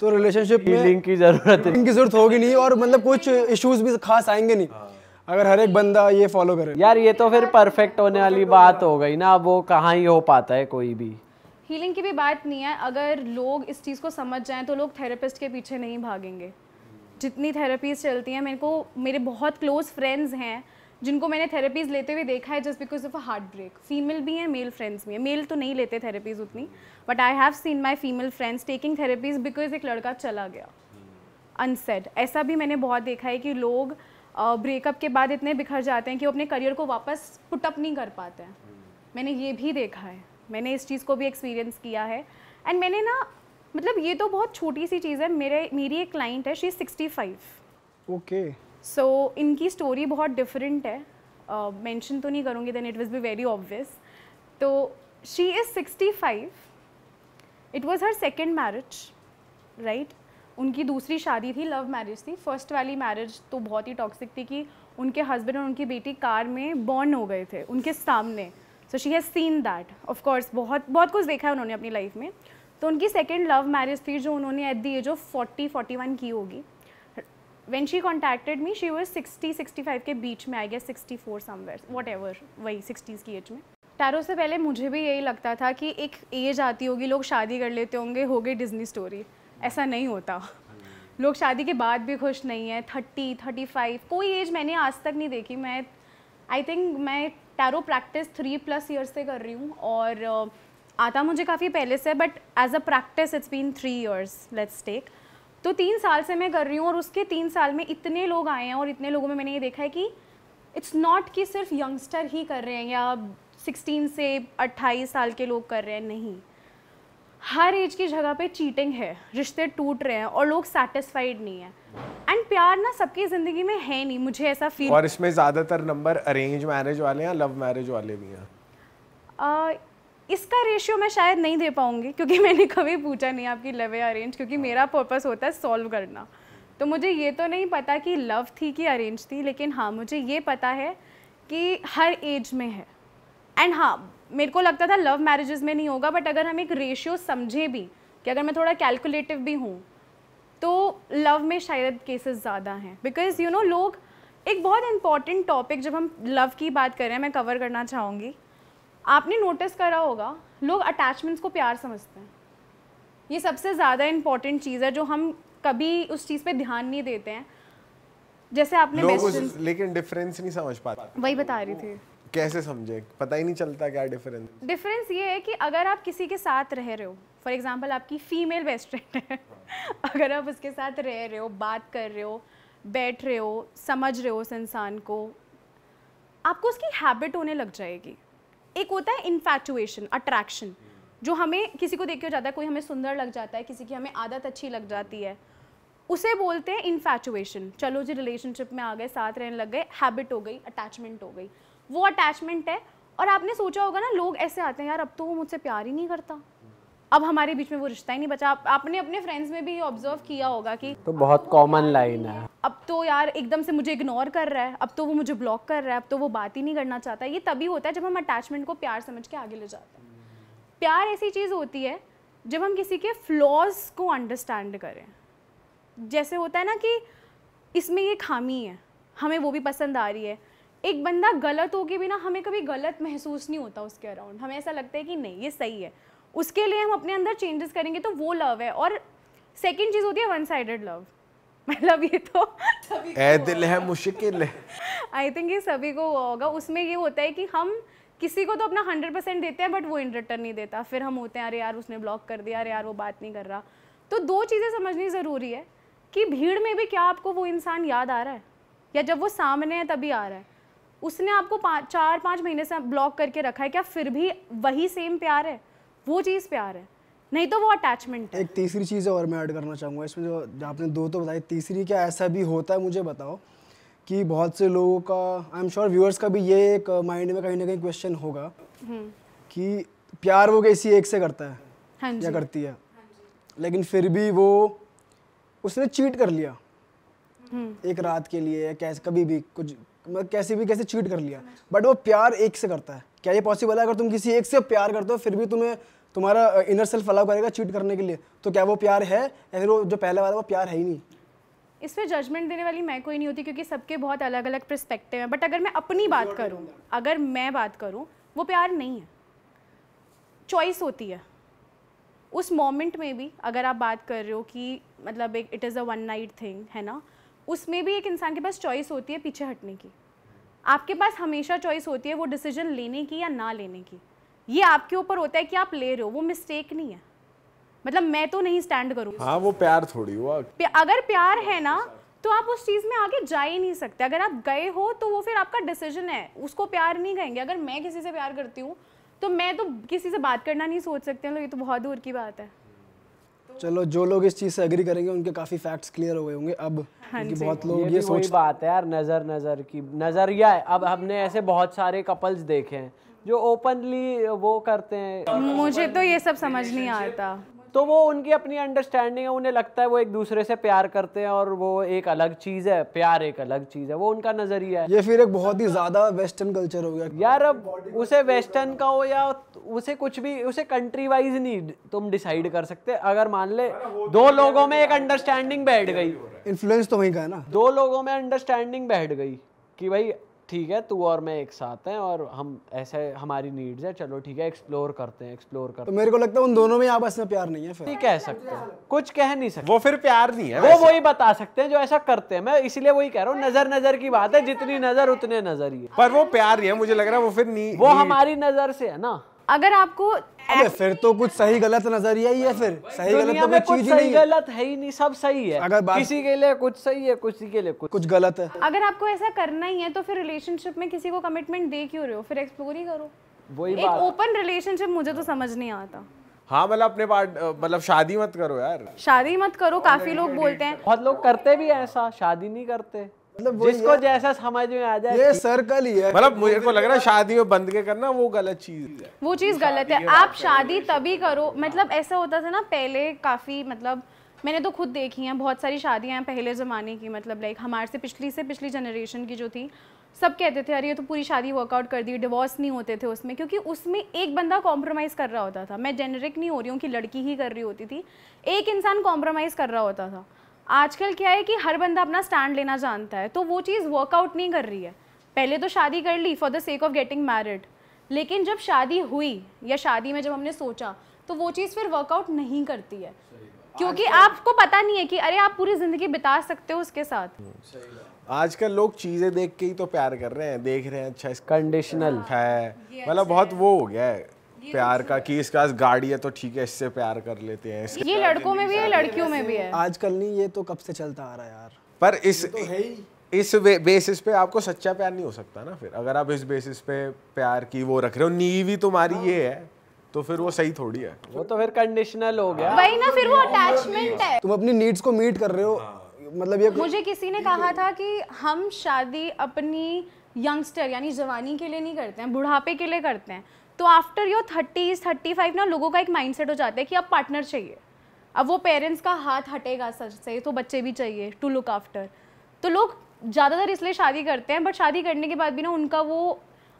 तो रिलेशनशिप में की जरूरत है की जरूरत होगी नहीं और मतलब कुछ इश्यूज भी खास आएंगे नहीं हाँ। अगर हर एक बंदा ये फॉलो करे
यार ये तो फिर परफेक्ट होने वाली बात हो गई ना वो कहाँ ही हो पाता है कोई भी
हीलिंग की भी बात नहीं है अगर लोग इस चीज़ को समझ जाएं तो लोग थेरेपिस्ट के पीछे नहीं भागेंगे जितनी थेरेपीज चलती हैं मेरे को मेरे बहुत क्लोज फ्रेंड्स हैं जिनको मैंने थेरेपीज़ लेते हुए देखा है just because of a heartbreak female भी हैं मेल फ्रेंड्स भी हैं मेल तो नहीं लेते थेरेपीज़ उतनी but I have seen my female friends taking therapies because एक लड़का चला गया अनसेड ऐसा भी मैंने बहुत देखा है कि लोग ब्रेकअप uh, के बाद इतने बिखर जाते हैं कि वो अपने करियर को वापस पुटअप नहीं कर पाते हैं मैंने ये भी देखा है मैंने इस चीज़ को भी एक्सपीरियंस किया है एंड मैंने ना मतलब ये तो बहुत छोटी सी चीज़ है मेरे मेरी एक क्लाइंट है she sixty five okay so so, इनकी स्टोरी बहुत डिफरेंट है मेंशन uh, तो नहीं करूँगी then it was be very obvious तो she is sixty five it was her second marriage right उनकी दूसरी शादी थी लव मैरिज थी फर्स्ट वाली मैरिज तो बहुत ही टॉक्सिक थी कि उनके हस्बैंड और उनकी बेटी कार में बॉर्न हो गए थे उनके सामने so she has seen that of course बहुत बहुत कुछ देखा है उन्होंने अपनी लाइफ में तो उनकी सेकेंड लव मैरिज थी जो उन्होंने at the age of forty forty one की होगी she she me she was sixty sixty five के बीच में I guess four somewhere ever वही सिक्सटीज की एज में टैरो से पहले मुझे भी यही लगता था कि एक एज आती होगी लोग शादी कर लेते होंगे हो गई डिजनी स्टोरी ऐसा नहीं होता लोग शादी के बाद भी खुश नहीं है थर्टी थर्टी फाइव कोई एज मैंने आज तक नहीं देखी मैं आई थिंक मैं tarot practice three plus years से कर रही हूँ और आता मुझे काफ़ी पहले से but as a practice it's been three years let's take तो तीन साल से मैं कर रही हूँ और उसके तीन साल में इतने लोग आए हैं और इतने लोगों में मैंने ये देखा है कि इट्स नॉट कि सिर्फ यंगस्टर ही कर रहे हैं या सिक्सटीन से अट्ठाईस साल के लोग कर रहे हैं नहीं हर एज की जगह पे चीटिंग है रिश्ते टूट रहे हैं और लोग सेटिस्फाइड नहीं है एंड प्यार ना सबकी ज़िंदगी में है नहीं मुझे ऐसा फील और इसमें
ज़्यादातर नंबर अरेंज मैरिज वाले हैं लव मैरिज वाले भी हैं
इसका रेशियो मैं शायद नहीं दे पाऊँगी क्योंकि मैंने कभी पूछा नहीं आपकी लव या अरेंज क्योंकि हाँ। मेरा पर्पस होता है सॉल्व करना तो मुझे ये तो नहीं पता कि लव थी कि अरेंज थी लेकिन हाँ मुझे ये पता है कि हर एज में है एंड हाँ मेरे को लगता था लव मैरिजेस में नहीं होगा बट अगर हम एक रेशियो समझे भी कि अगर मैं थोड़ा कैलकुलेटिव भी हूँ तो लव में शायद केसेस ज़्यादा हैं बिकॉज़ यू नो लोग एक बहुत इंपॉर्टेंट टॉपिक जब हम लव की बात कर रहे हैं मैं कवर करना चाहूँगी आपने नोटिस करा होगा लोग अटैचमेंट्स को प्यार समझते हैं ये सबसे ज़्यादा इम्पॉर्टेंट चीज़ है जो हम कभी उस चीज़ पे ध्यान नहीं देते हैं जैसे आपने उस,
लेकिन डिफरेंस नहीं समझ पाते वही
बता रही थी
कैसे समझे पता ही नहीं चलता क्या डिफरेंस
डिफरेंस ये है कि अगर आप किसी के साथ रह रहे हो फॉर एग्जाम्पल आपकी फीमेल बेस्ट फ्रेंड है अगर आप उसके साथ रह रहे हो बात कर रहे हो बैठ रहे हो समझ रहे हो उस इंसान को आपको उसकी हैबिट होने लग जाएगी एक होता है इन्फैचुएशन अट्रैक्शन जो हमें किसी को देख के हो जाता है कोई हमें सुंदर लग जाता है किसी की हमें आदत अच्छी लग जाती है उसे बोलते हैं इन्फैचुएशन चलो जी रिलेशनशिप में आ गए साथ रहने लग गए हैबिट हो गई अटैचमेंट हो गई वो अटैचमेंट है और आपने सोचा होगा ना लोग ऐसे आते हैं यार अब तो वो मुझसे प्यार ही नहीं करता अब हमारे बीच में वो रिश्ता ही नहीं बचा आप, आपने अपने फ्रेंड्स में भी ऑब्जर्व किया होगा कि
तो बहुत कॉमन लाइन है
अब तो यार एकदम से मुझे इग्नोर कर रहा है अब तो वो मुझे ब्लॉक कर रहा है अब तो वो बात ही नहीं करना चाहता ये तभी होता है जब हम अटैचमेंट को प्यार समझ के आगे ले जाते हैं प्यार ऐसी चीज़ होती है जब हम किसी के फ्लॉज को अंडरस्टैंड करें जैसे होता है ना कि इसमें ये खामी है हमें वो भी पसंद आ रही है एक बंदा गलत हो के भी ना हमें कभी गलत महसूस नहीं होता उसके अराउंड हमें ऐसा लगता है कि नहीं ये सही है उसके लिए हम अपने अंदर चेंजेस करेंगे तो वो लव है और सेकेंड चीज़ होती है वन साइडेड लव मतलब ये तो सभी
दिल है मुश्किल है
आई थिंक ये सभी को हुआ होगा उसमें ये होता है कि हम किसी को तो अपना हंड्रेड परसेंट देते हैं बट वो इन रिटर्न नहीं देता फिर हम होते हैं अरे यार उसने ब्लॉक कर दिया अरे यार वो बात नहीं कर रहा तो दो चीज़ें समझनी ज़रूरी है कि भीड़ में भी क्या आपको वो इंसान याद आ रहा है या जब वो सामने है तभी आ रहा है उसने आपको पाँच चार पाँच महीने से ब्लॉक करके रखा है क्या फिर भी वही सेम प्यार है वो चीज़ प्यार है नहीं तो वो अटैचमेंट है
एक तीसरी चीज़ और मैं ऐड करना चाहूँगा इसमें जो आपने दो तो बताई तीसरी क्या ऐसा भी होता है मुझे बताओ कि बहुत से लोगों का आई एम श्योर व्यूअर्स का भी ये एक माइंड में कहीं ना कहीं क्वेश्चन होगा हम्म। कि प्यार वो कैसी एक से करता है हाँ या करती है हाँ लेकिन फिर भी वो उसने चीट कर लिया हम्म। एक रात के लिए या कैसे कभी भी कुछ मतलब कैसे भी कैसे चीट कर लिया बट वो प्यार एक से करता है क्या ये पॉसिबल है अगर तुम किसी एक से प्यार करते हो फिर भी तुम्हें तुम्हारा इनर सेल्फ अलाउ करेगा चीट करने के लिए तो क्या वो प्यार है या फिर वो जो पहले वाला वो प्यार है ही नहीं
इस पर जजमेंट देने वाली मैं कोई नहीं होती क्योंकि सबके बहुत अलग अलग प्रस्पेक्टिव हैं बट अगर मैं अपनी बात करूँ अगर मैं बात करूँ वो प्यार नहीं है चॉइस होती है उस मोमेंट में भी अगर आप बात कर रहे हो कि मतलब एक it is a one night thing है ना उसमें भी एक इंसान के पास चॉइस होती है पीछे हटने की आपके पास हमेशा चॉइस होती है वो डिसीजन लेने की या ना लेने की ये आपके ऊपर होता है कि आप ले रहे हो वो मिस्टेक नहीं है मतलब मैं तो नहीं स्टैंड करूँगा हाँ वो
प्यार थोड़ी हुआ
अगर प्यार है ना तो आप उस चीज़ में आगे जा ही नहीं सकते अगर आप गए हो तो वो फिर आपका डिसीजन है उसको प्यार नहीं कहेंगे अगर मैं किसी से प्यार करती हूँ तो मैं तो किसी से बात करना नहीं सोच सकते मतलब ये तो बहुत दूर की बात है
चलो जो लोग इस चीज़ से एग्री करेंगे उनके काफ़ी फैक्ट्स क्लियर हो गए होंगे अब हाँ बहुत लोग ये, ये सोच बात है यार नज़र नज़र की नज़रिया
अब हमने ऐसे बहुत सारे कपल्स देखे हैं जो ओपनली वो करते हैं मुझे तो ये सब समझ नहीं आता तो वो उनकी अपनी अंडरस्टैंडिंग है उन्हें लगता है वो एक दूसरे से प्यार करते हैं और वो एक अलग चीज़ है प्यार एक अलग चीज़ है वो उनका नज़रिया है ये फिर
एक बहुत ही ज़्यादा वेस्टर्न कल्चर हो गया यार अब उसे वेस्टर्न का हो या उसे कुछ भी उसे
कंट्री वाइज नहीं तुम डिसाइड कर सकते अगर मान ले दो लोगों में एक अंडरस्टैंडिंग बैठ गई
इन्फ्लुएंस तो वही का है ना
दो लोगों में अंडरस्टैंडिंग बैठ गई कि भाई ठीक है तू और मैं एक साथ हैं और हम ऐसे हमारी नीड्स है चलो ठीक है एक्सप्लोर करते हैं एक्सप्लोर करते तो हैं तो मेरे को लगता है उन दोनों में आपस में प्यार नहीं है फिर कह सकते हैं कुछ कह नहीं सकते वो फिर प्यार नहीं है वो वही बता सकते हैं जो ऐसा करते हैं मैं इसीलिए वही कह रहा हूँ नजर नजर की बात है जितनी नजर उतने नजर ही पर वो प्यार ही है मुझे लग रहा है वो फिर वो हमारी नजर से है ना अगर आपको अबे फिर तो कुछ सही गलत नजरिया ही है फिर
सही गलत
तो कोई चीज सही नहीं
गलत है ही नहीं सब सही है अगर किसी के लिए कुछ सही है किसी के लिए कुछ कुछ गलत है
अगर आपको ऐसा करना ही है तो फिर रिलेशनशिप में किसी को कमिटमेंट दे क्यों रहे हो फिर एक्सप्लोर ही करो वही एक ओपन रिलेशनशिप मुझे तो समझ नहीं आता
हाँ मतलब अपने पार्ट मतलब शादी मत करो यार
शादी मत करो काफी लोग बोलते हैं
बहुत लोग करते भी ऐसा शादी नहीं करते मतलब जिसको जैसा समझ में आ जाए ये
सर्कल
ही है मतलब मुझे को तो लग रहा है शादी में बंद के करना वो गलत चीज है
वो चीज गलत है आप शादी तभी करो हाँ। मतलब ऐसा होता था ना पहले काफी मतलब मैंने तो खुद देखी हैं बहुत सारी शादियां हैं पहले ज़माने की मतलब लाइक हमारे से पिछली से पिछली जनरेशन की जो थी सब कहते थे अरे ये तो पूरी शादी वर्कआउट कर दी डिवोर्स नहीं होते थे उसमें क्योंकि उसमें एक बंदा कॉम्प्रोमाइज़ कर रहा होता था मैं जेनरिक नहीं हो रही हूँ कि लड़की ही कर रही होती थी एक इंसान कॉम्प्रोमाइज़ कर रहा होता था आजकल क्या है कि हर बंदा अपना स्टैंड लेना जानता है तो वो चीज़ वर्कआउट नहीं कर रही है पहले तो शादी कर ली for the sake of getting married लेकिन जब शादी हुई या शादी में जब हमने सोचा तो वो चीज़ फिर वर्कआउट नहीं करती है क्योंकि आपको पता नहीं है कि अरे आप पूरी ज़िंदगी बिता सकते हो उसके साथ
आजकल लोग चीज़ें देख के ही तो प्यार कर रहे हैं देख रहे हैं अच्छा कंडीशनल हाँ। है मतलब बहुत वो हो गया है तो प्यार का कि इसका गाड़ी है तो ठीक है इससे प्यार कर लेते हैं ये
लड़कों में भी है लड़कियों में भी है
आजकल नहीं ये तो कब से चलता आ रहा है यार
पर इस तो इस बे, बेसिस पे आपको सच्चा प्यार नहीं हो सकता ना फिर अगर आप इस बेसिस पे प्यार की वो रख रहे हो नीवी तुम्हारी हाँ। ये है तो फिर वो सही
थोड़ी है वो
तो फिर कंडीशनल हो गया वही ना फिर वो अटैचमेंट
हाँ। है तुम
अपनी नीड्स को मीट कर रहे हो हाँ। मतलब ये मुझे
किसी ने कहा था कि हम शादी अपनी यंगस्टर यानी जवानी के लिए नहीं करते हैं बुढ़ापे के लिए करते हैं तो after your thirties thirty five ना लोगों का एक माइंडसेट हो जाता है कि अब पार्टनर चाहिए अब वो पेरेंट्स का हाथ हटेगा सर से तो बच्चे भी चाहिए टू लुक आफ्टर तो लोग ज़्यादातर इसलिए शादी करते हैं बट शादी करने के बाद भी ना उनका वो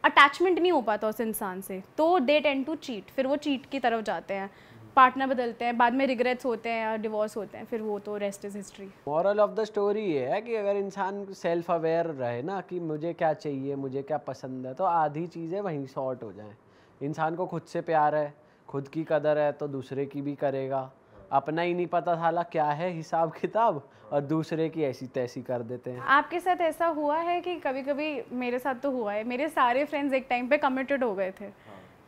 अटैचमेंट नहीं हो पाता उस इंसान से तो दे टेन टू चीट फिर वो चीट की तरफ जाते हैं पार्टनर बदलते हैं बाद में रिग्रेट्स होते हैं और डिवोर्स होते हैं फिर वो तो rest is history
moral of the story ये है कि अगर इंसान सेल्फ अवेयर रहे ना कि मुझे क्या चाहिए मुझे क्या पसंद है तो आधी चीज़ें वहीं शॉर्ट हो जाएँ इंसान को खुद से प्यार है खुद की कदर है तो दूसरे की भी करेगा अपना ही नहीं पता था क्या है हिसाब किताब और दूसरे की ऐसी तैसी कर देते हैं
आपके साथ ऐसा हुआ है कि कभी कभी मेरे साथ तो हुआ है मेरे सारे फ्रेंड्स एक टाइम पे कमिटेड हो गए थे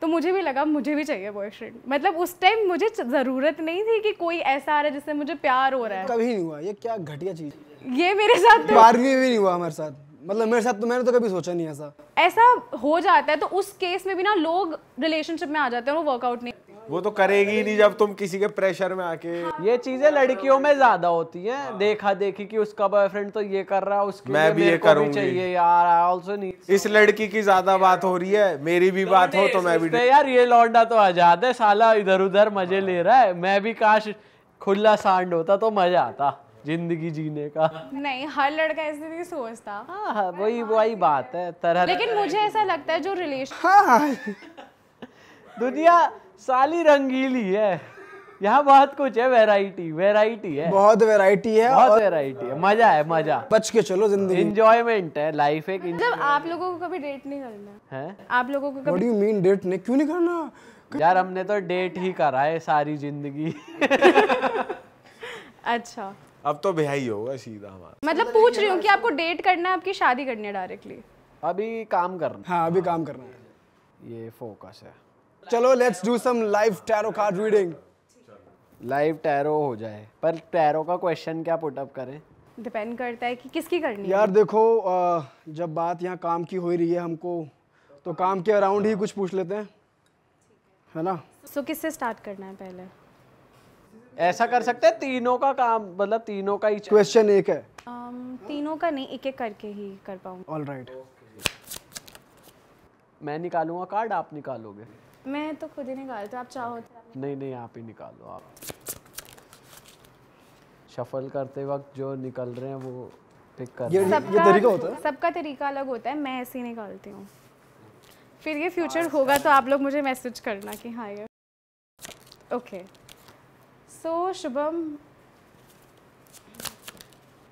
तो मुझे भी लगा मुझे भी चाहिए बॉयफ्रेंड मतलब उस टाइम मुझे ज़रूरत नहीं थी कि कोई ऐसा आ रहा है जिससे मुझे प्यार हो रहा है कभी नहीं
हुआ ये क्या घटिया चीज़
ये मेरे साथ तो- बारहवीं
भी नहीं हुआ हमारे साथ मतलब मेरे साथ तो मैंने तो कभी सोचा नहीं ऐसा
ऐसा हो जाता है तो उस केस में भी ना लोग रिलेशनशिप में आ जाते हैं वो वर्कआउट नहीं
वो तो करेगी नहीं जब तुम किसी के प्रेशर में आके हाँ। ये चीजें लड़कियों में ज्यादा होती हैं हाँ। देखा देखी कि उसका बॉयफ्रेंड तो ये कर रहा है उसके मैं भी ये करूंगी चाहिए यार आई आल्सो नीड इस
लड़की की ज्यादा बात हो रही है मेरी भी तो बात हो तो मैं भी यार
ये लौंडा तो आजाद है साला इधर उधर मजे हाँ। ले रहा है मैं भी काश खुला सांड होता तो मजा आता जिंदगी जीने का
नहीं हर लड़का ऐसे नहीं सोचता हाँ, हाँ,
वही वही बात है तरह लेकिन मुझे ऐसा
लगता है जो रिलेशन हाँ, हाँ
दुनिया साली रंगीली है यहाँ बहुत कुछ है वैरायटी वैरायटी है बहुत
वैरायटी है बहुत और...
वैरायटी है मजा है मजा बच के चलो जिंदगी एंजॉयमेंट है लाइफ एक मतलब
आप लोगों को कभी डेट नहीं करना है आप लोगों को कभी मीन
डेट नहीं क्यों नहीं
करना
यार हमने तो डेट ही करा है सारी जिंदगी अच्छा अब तो ब्याह
ही होगा सीधा हमारा
मतलब पूछ रही हूँ कि आपको डेट करना है आपकी शादी करनी है डायरेक्टली अभी
काम करना हाँ अभी काम करना है ये फोकस है चलो let's do some live
tarot card reading live tarot हो जाए पर टैरो का क्वेश्चन क्या पुट अप
करें
डिपेंड करता है कि किसकी करनी यार है?
देखो जब बात यहाँ काम की हो रही है हमको तो काम के अराउंड ही कुछ पूछ लेते हैं है ना
सो so, किससे स्टार्ट करना है पहले
ऐसा कर सकते हैं तीनों का काम मतलब तीनों का ही क्वेश्चन एक है
um, तीनों का नहीं एक एक करके ही कर पाऊंगा
ऑल राइट मैं निकालूंगा कार्ड आप निकालोगे
मैं तो खुद ही निकाल तो आप चाहो तो
नहीं नहीं आप ही निकालो आप शफल करते वक्त जो निकल रहे हैं वो पिक कर ये, ये तरीका होता है
सबका तरीका अलग होता है मैं ऐसे ही निकालती हूँ फिर ये फ्यूचर होगा तो आप लोग मुझे मैसेज करना कि हाँ ये okay okay. So so, Shubham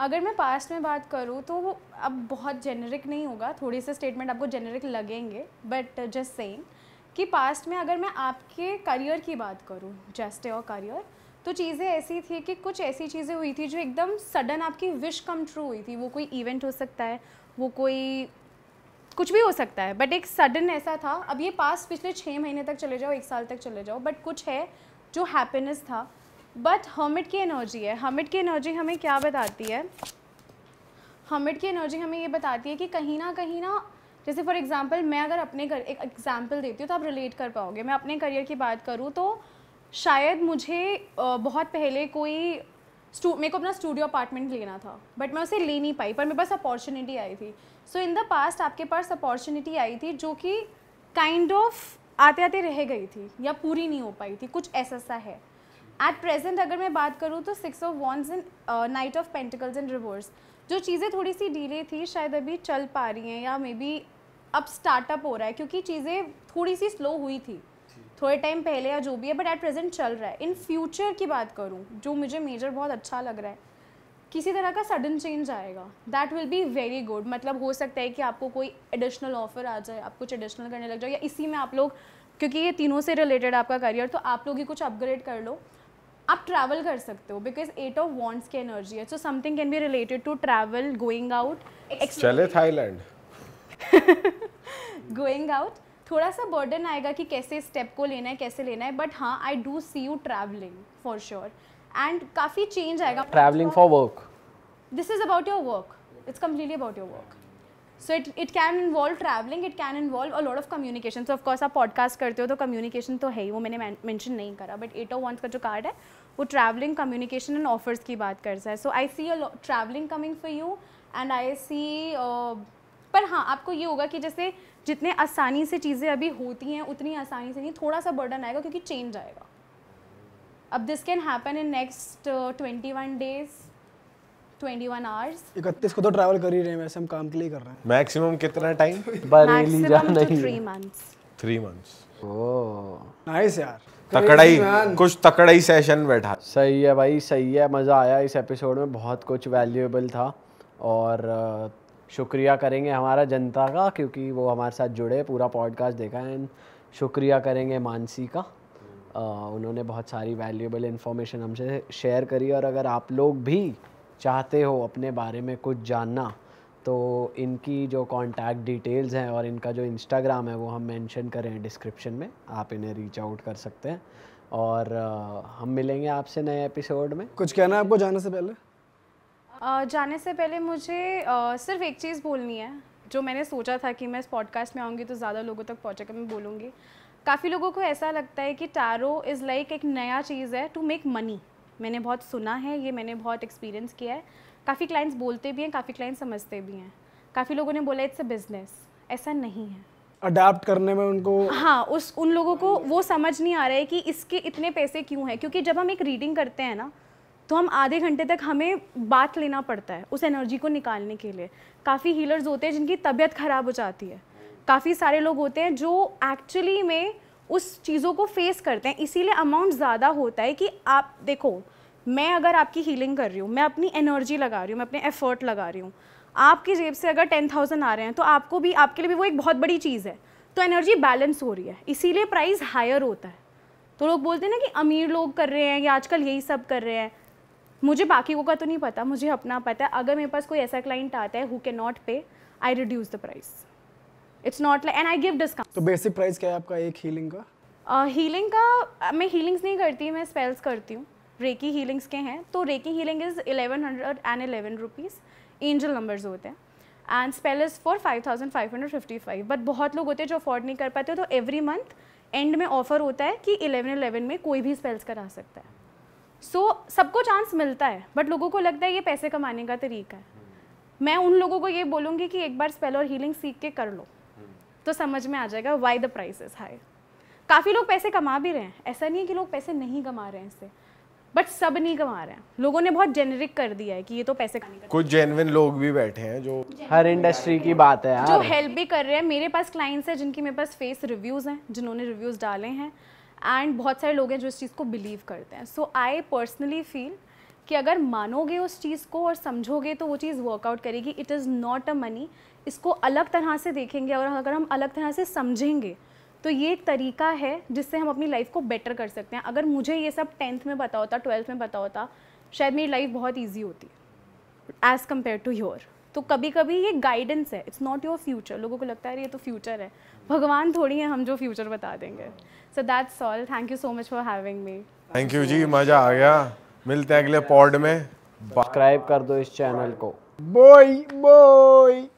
अगर मैं पास्ट में बात करूँ तो वो अब बहुत जेनरिक नहीं होगा थोड़े से स्टेटमेंट आपको जेनरिक लगेंगे बट जस्ट सेम कि पास्ट में अगर मैं आपके करियर की बात करूँ जस्ट और करियर तो चीज़ें ऐसी थी कि कुछ ऐसी चीज़ें हुई थी जो एकदम सडन आपकी विश कम ट्रू हुई थी वो कोई इवेंट हो सकता है वो कोई कुछ भी हो सकता है बट एक सडन ऐसा था अब ये पास पिछले छः महीने तक चले जाओ एक साल तक चले जाओ बट कुछ है जो हैप्पीनेस था बट हर्मिट की एनर्जी है हर्मिट की एनर्जी हमें क्या बताती है हर्मिट की एनर्जी हमें ये बताती है कि कहीं ना कहीं ना जैसे फॉर एग्ज़ाम्पल मैं अगर अपने कर एक एग्ज़ाम्पल देती हूँ तो आप रिलेट कर पाओगे मैं अपने करियर की बात करूँ तो शायद मुझे बहुत पहले कोई मेरे को अपना स्टूडियो अपार्टमेंट लेना था बट मैं उसे ले नहीं पाई पर मेरे पास अपॉर्चुनिटी आई थी सो इन द पास्ट आपके पास अपॉर्चुनिटी आई थी जो कि काइंड ऑफ आते आते रह गई थी या पूरी नहीं हो पाई थी कुछ ऐसा सा है एट प्रेजेंट अगर मैं बात करूँ तो six of wands in knight of pentacles in reverse जो चीज़ें थोड़ी सी डीले थी शायद अभी चल पा रही हैं या मे बी अब स्टार्टअप हो रहा है क्योंकि चीज़ें थोड़ी सी स्लो हुई थी थोड़े टाइम पहले या जो भी है बट एट प्रेजेंट चल रहा है इन फ्यूचर की बात करूँ जो मुझे मेजर बहुत अच्छा लग रहा है किसी तरह का सडन चेंज आएगा that will be very good मतलब हो सकता है कि आपको कोई एडिशनल ऑफर आ जाए आप कुछ एडिशनल करने लग जाओ या इसी में आप लोग क्योंकि ये तीनों से रिलेटेड आपका करियर तो आप लोग ही कुछ अपग्रेड कर लो आप ट्रैवल कर सकते हो बिकॉज एट ऑफ वॉन्ट्स की एनर्जी है so something can be related to travel going out चले थाईलैंड गोइंग आउट थोड़ा सा बर्डन आएगा कि कैसे स्टेप को लेना है कैसे लेना है बट हाँ I do see you travelling for sure and काफ़ी चेंज आएगा
travelling for work
this is about your work it's completely about your work so it it can involve travelling it can involve a lot of communication so of course आप podcast करते हो तो communication तो है ही वो मैंने mention नहीं करा बट एट ऑफ वंस का जो कार्ड है वो ट्रैवलिंग कम्युनिकेशन एंड ऑफर्स की बात करता है so I see a travelling coming for you and I see पर हाँ आपको ये होगा कि जैसे जितने आसानी से चीज़ें अभी होती हैं उतनी आसानी से नहीं थोड़ा सा बर्डन आएगा क्योंकि चेंज आएगा अब this can happen in next twenty one days twenty one hours
इकतीस को तो ट्रैवल कर ही रहे हैं वैसे हम काम के लिए कर रहे हैं
मैक्सिमम कितना time three months three months oh
nice
यार
तकड़ाई
कुछ तकड़ाई सेशन बैठा सही है भाई सही है मज़ा आया इस एपिसोड में बहुत कुछ वैल्यूएबल था और शुक्रिया करेंगे हमारा जनता का क्योंकि वो हमारे साथ जुड़े पूरा पॉडकास्ट देखा है एंड शुक्रिया करेंगे मानसी का आ, उन्होंने बहुत सारी वैल्यूएबल इन्फॉर्मेशन हमसे शेयर करी और अगर आप लोग भी चाहते हो अपने बारे में कुछ जानना तो इनकी जो कॉन्टैक्ट डिटेल्स हैं और इनका जो इंस्टाग्राम है वो हम मेंशन करें डिस्क्रिप्शन में आप इन्हें रीच आउट कर सकते हैं और हम मिलेंगे आपसे नए एपिसोड में कुछ कहना है आपको जाने से पहले
जाने से पहले मुझे सिर्फ एक चीज़ बोलनी है जो मैंने सोचा था कि मैं इस पॉडकास्ट में आऊँगी तो ज़्यादा लोगों तक कर मैं बोलूँगी काफ़ी लोगों को ऐसा लगता है कि टारो इज़ लाइक एक नया चीज़ है टू मेक मनी मैंने बहुत सुना है ये मैंने बहुत एक्सपीरियंस किया है काफ़ी क्लाइंट्स बोलते भी हैं काफ़ी क्लाइंट्स समझते भी हैं काफ़ी लोगों ने बोला इट्स अ बिजनेस ऐसा नहीं है
अडाप्ट करने में उनको
हाँ उस उन लोगों को वो समझ नहीं आ रहा है कि इसके इतने पैसे क्यों हैं क्योंकि जब हम एक रीडिंग करते हैं ना तो हम आधे घंटे तक हमें बात लेना पड़ता है उस एनर्जी को निकालने के लिए काफ़ी हीलर्स होते हैं जिनकी तबीयत ख़राब हो जाती है काफ़ी सारे लोग होते हैं जो एक्चुअली में उस चीज़ों को फेस करते हैं इसीलिए अमाउंट ज़्यादा होता है कि आप देखो मैं अगर आपकी हीलिंग कर रही हूँ मैं अपनी एनर्जी लगा रही हूँ मैं अपने एफर्ट लगा रही हूँ आपकी जेब से अगर टेन थाउजेंड आ रहे हैं तो आपको भी आपके लिए भी वो एक बहुत बड़ी चीज़ है तो एनर्जी बैलेंस हो रही है इसीलिए प्राइस हायर होता है तो लोग बोलते हैं ना कि अमीर लोग कर रहे हैं या आजकल यही सब कर रहे हैं मुझे बाकी को का तो नहीं पता मुझे अपना पता है अगर मेरे पास कोई ऐसा क्लाइंट आता है who can not pay I reduce the price it's not like and I give discount तो
बेसिक प्राइस क्या है आपका एक हीलिंग का
हीलिंग uh, का मैं हीलिंग्स नहीं करती मैं स्पेल्स करती हूँ रेकी हीलिंग्स के हैं तो reiki healing is eleven hundred and eleven rupees angel numbers होते हैं and spell is for five thousand five hundred fifty five but बहुत लोग होते हैं जो अफोर्ड नहीं कर पाते तो एवरी मंथ एंड में ऑफर होता है कि इलेवन इलेवन में कोई भी स्पेल्स करा सकता है सो so, सबको चांस मिलता है बट लोगों को लगता है ये पैसे कमाने का तरीका है मैं उन लोगों को ये बोलूँगी कि एक बार स्पेल और हीलिंग सीख के कर लो तो समझ में आ जाएगा why the price is high काफ़ी लोग पैसे कमा भी रहे हैं ऐसा नहीं है कि लोग पैसे नहीं कमा रहे हैं इससे बट सब नहीं कमा रहे हैं लोगों ने बहुत जेनरिक कर दिया है कि ये तो पैसे
कुछ जेनविन लोग भी बैठे हैं जो हर इंडस्ट्री की बात है जो
हेल्प भी कर रहे हैं मेरे पास क्लाइंट्स हैं जिनकी मेरे पास फेस रिव्यूज़ हैं जिन्होंने रिव्यूज़ डाले हैं एंड बहुत सारे लोग हैं जो इस चीज़ को बिलीव करते हैं सो आई पर्सनली फील कि अगर मानोगे उस चीज़ को और समझोगे तो वो चीज़ वर्कआउट करेगी it is not a money इसको अलग तरह से देखेंगे और अगर हम अलग तरह से समझेंगे तो ये एक तरीका है जिससे हम अपनी लाइफ को बेटर कर सकते हैं अगर मुझे ये सब टेंथ में पता होता ट्वेल्थ में पता होता शायद मेरी लाइफ बहुत ईजी होती एज़ कम्पेयर टू योर तो कभी कभी ये गाइडेंस है इट्स नॉट योर फ्यूचर लोगों को लगता है ये तो फ्यूचर है भगवान थोड़ी है हम जो फ्यूचर बता देंगे so that's all thank you so much for having me
thank you जी मज़ा आ गया मिलते हैं अगले पॉड में सब्सक्राइब कर दो इस चैनल को बोई
बोई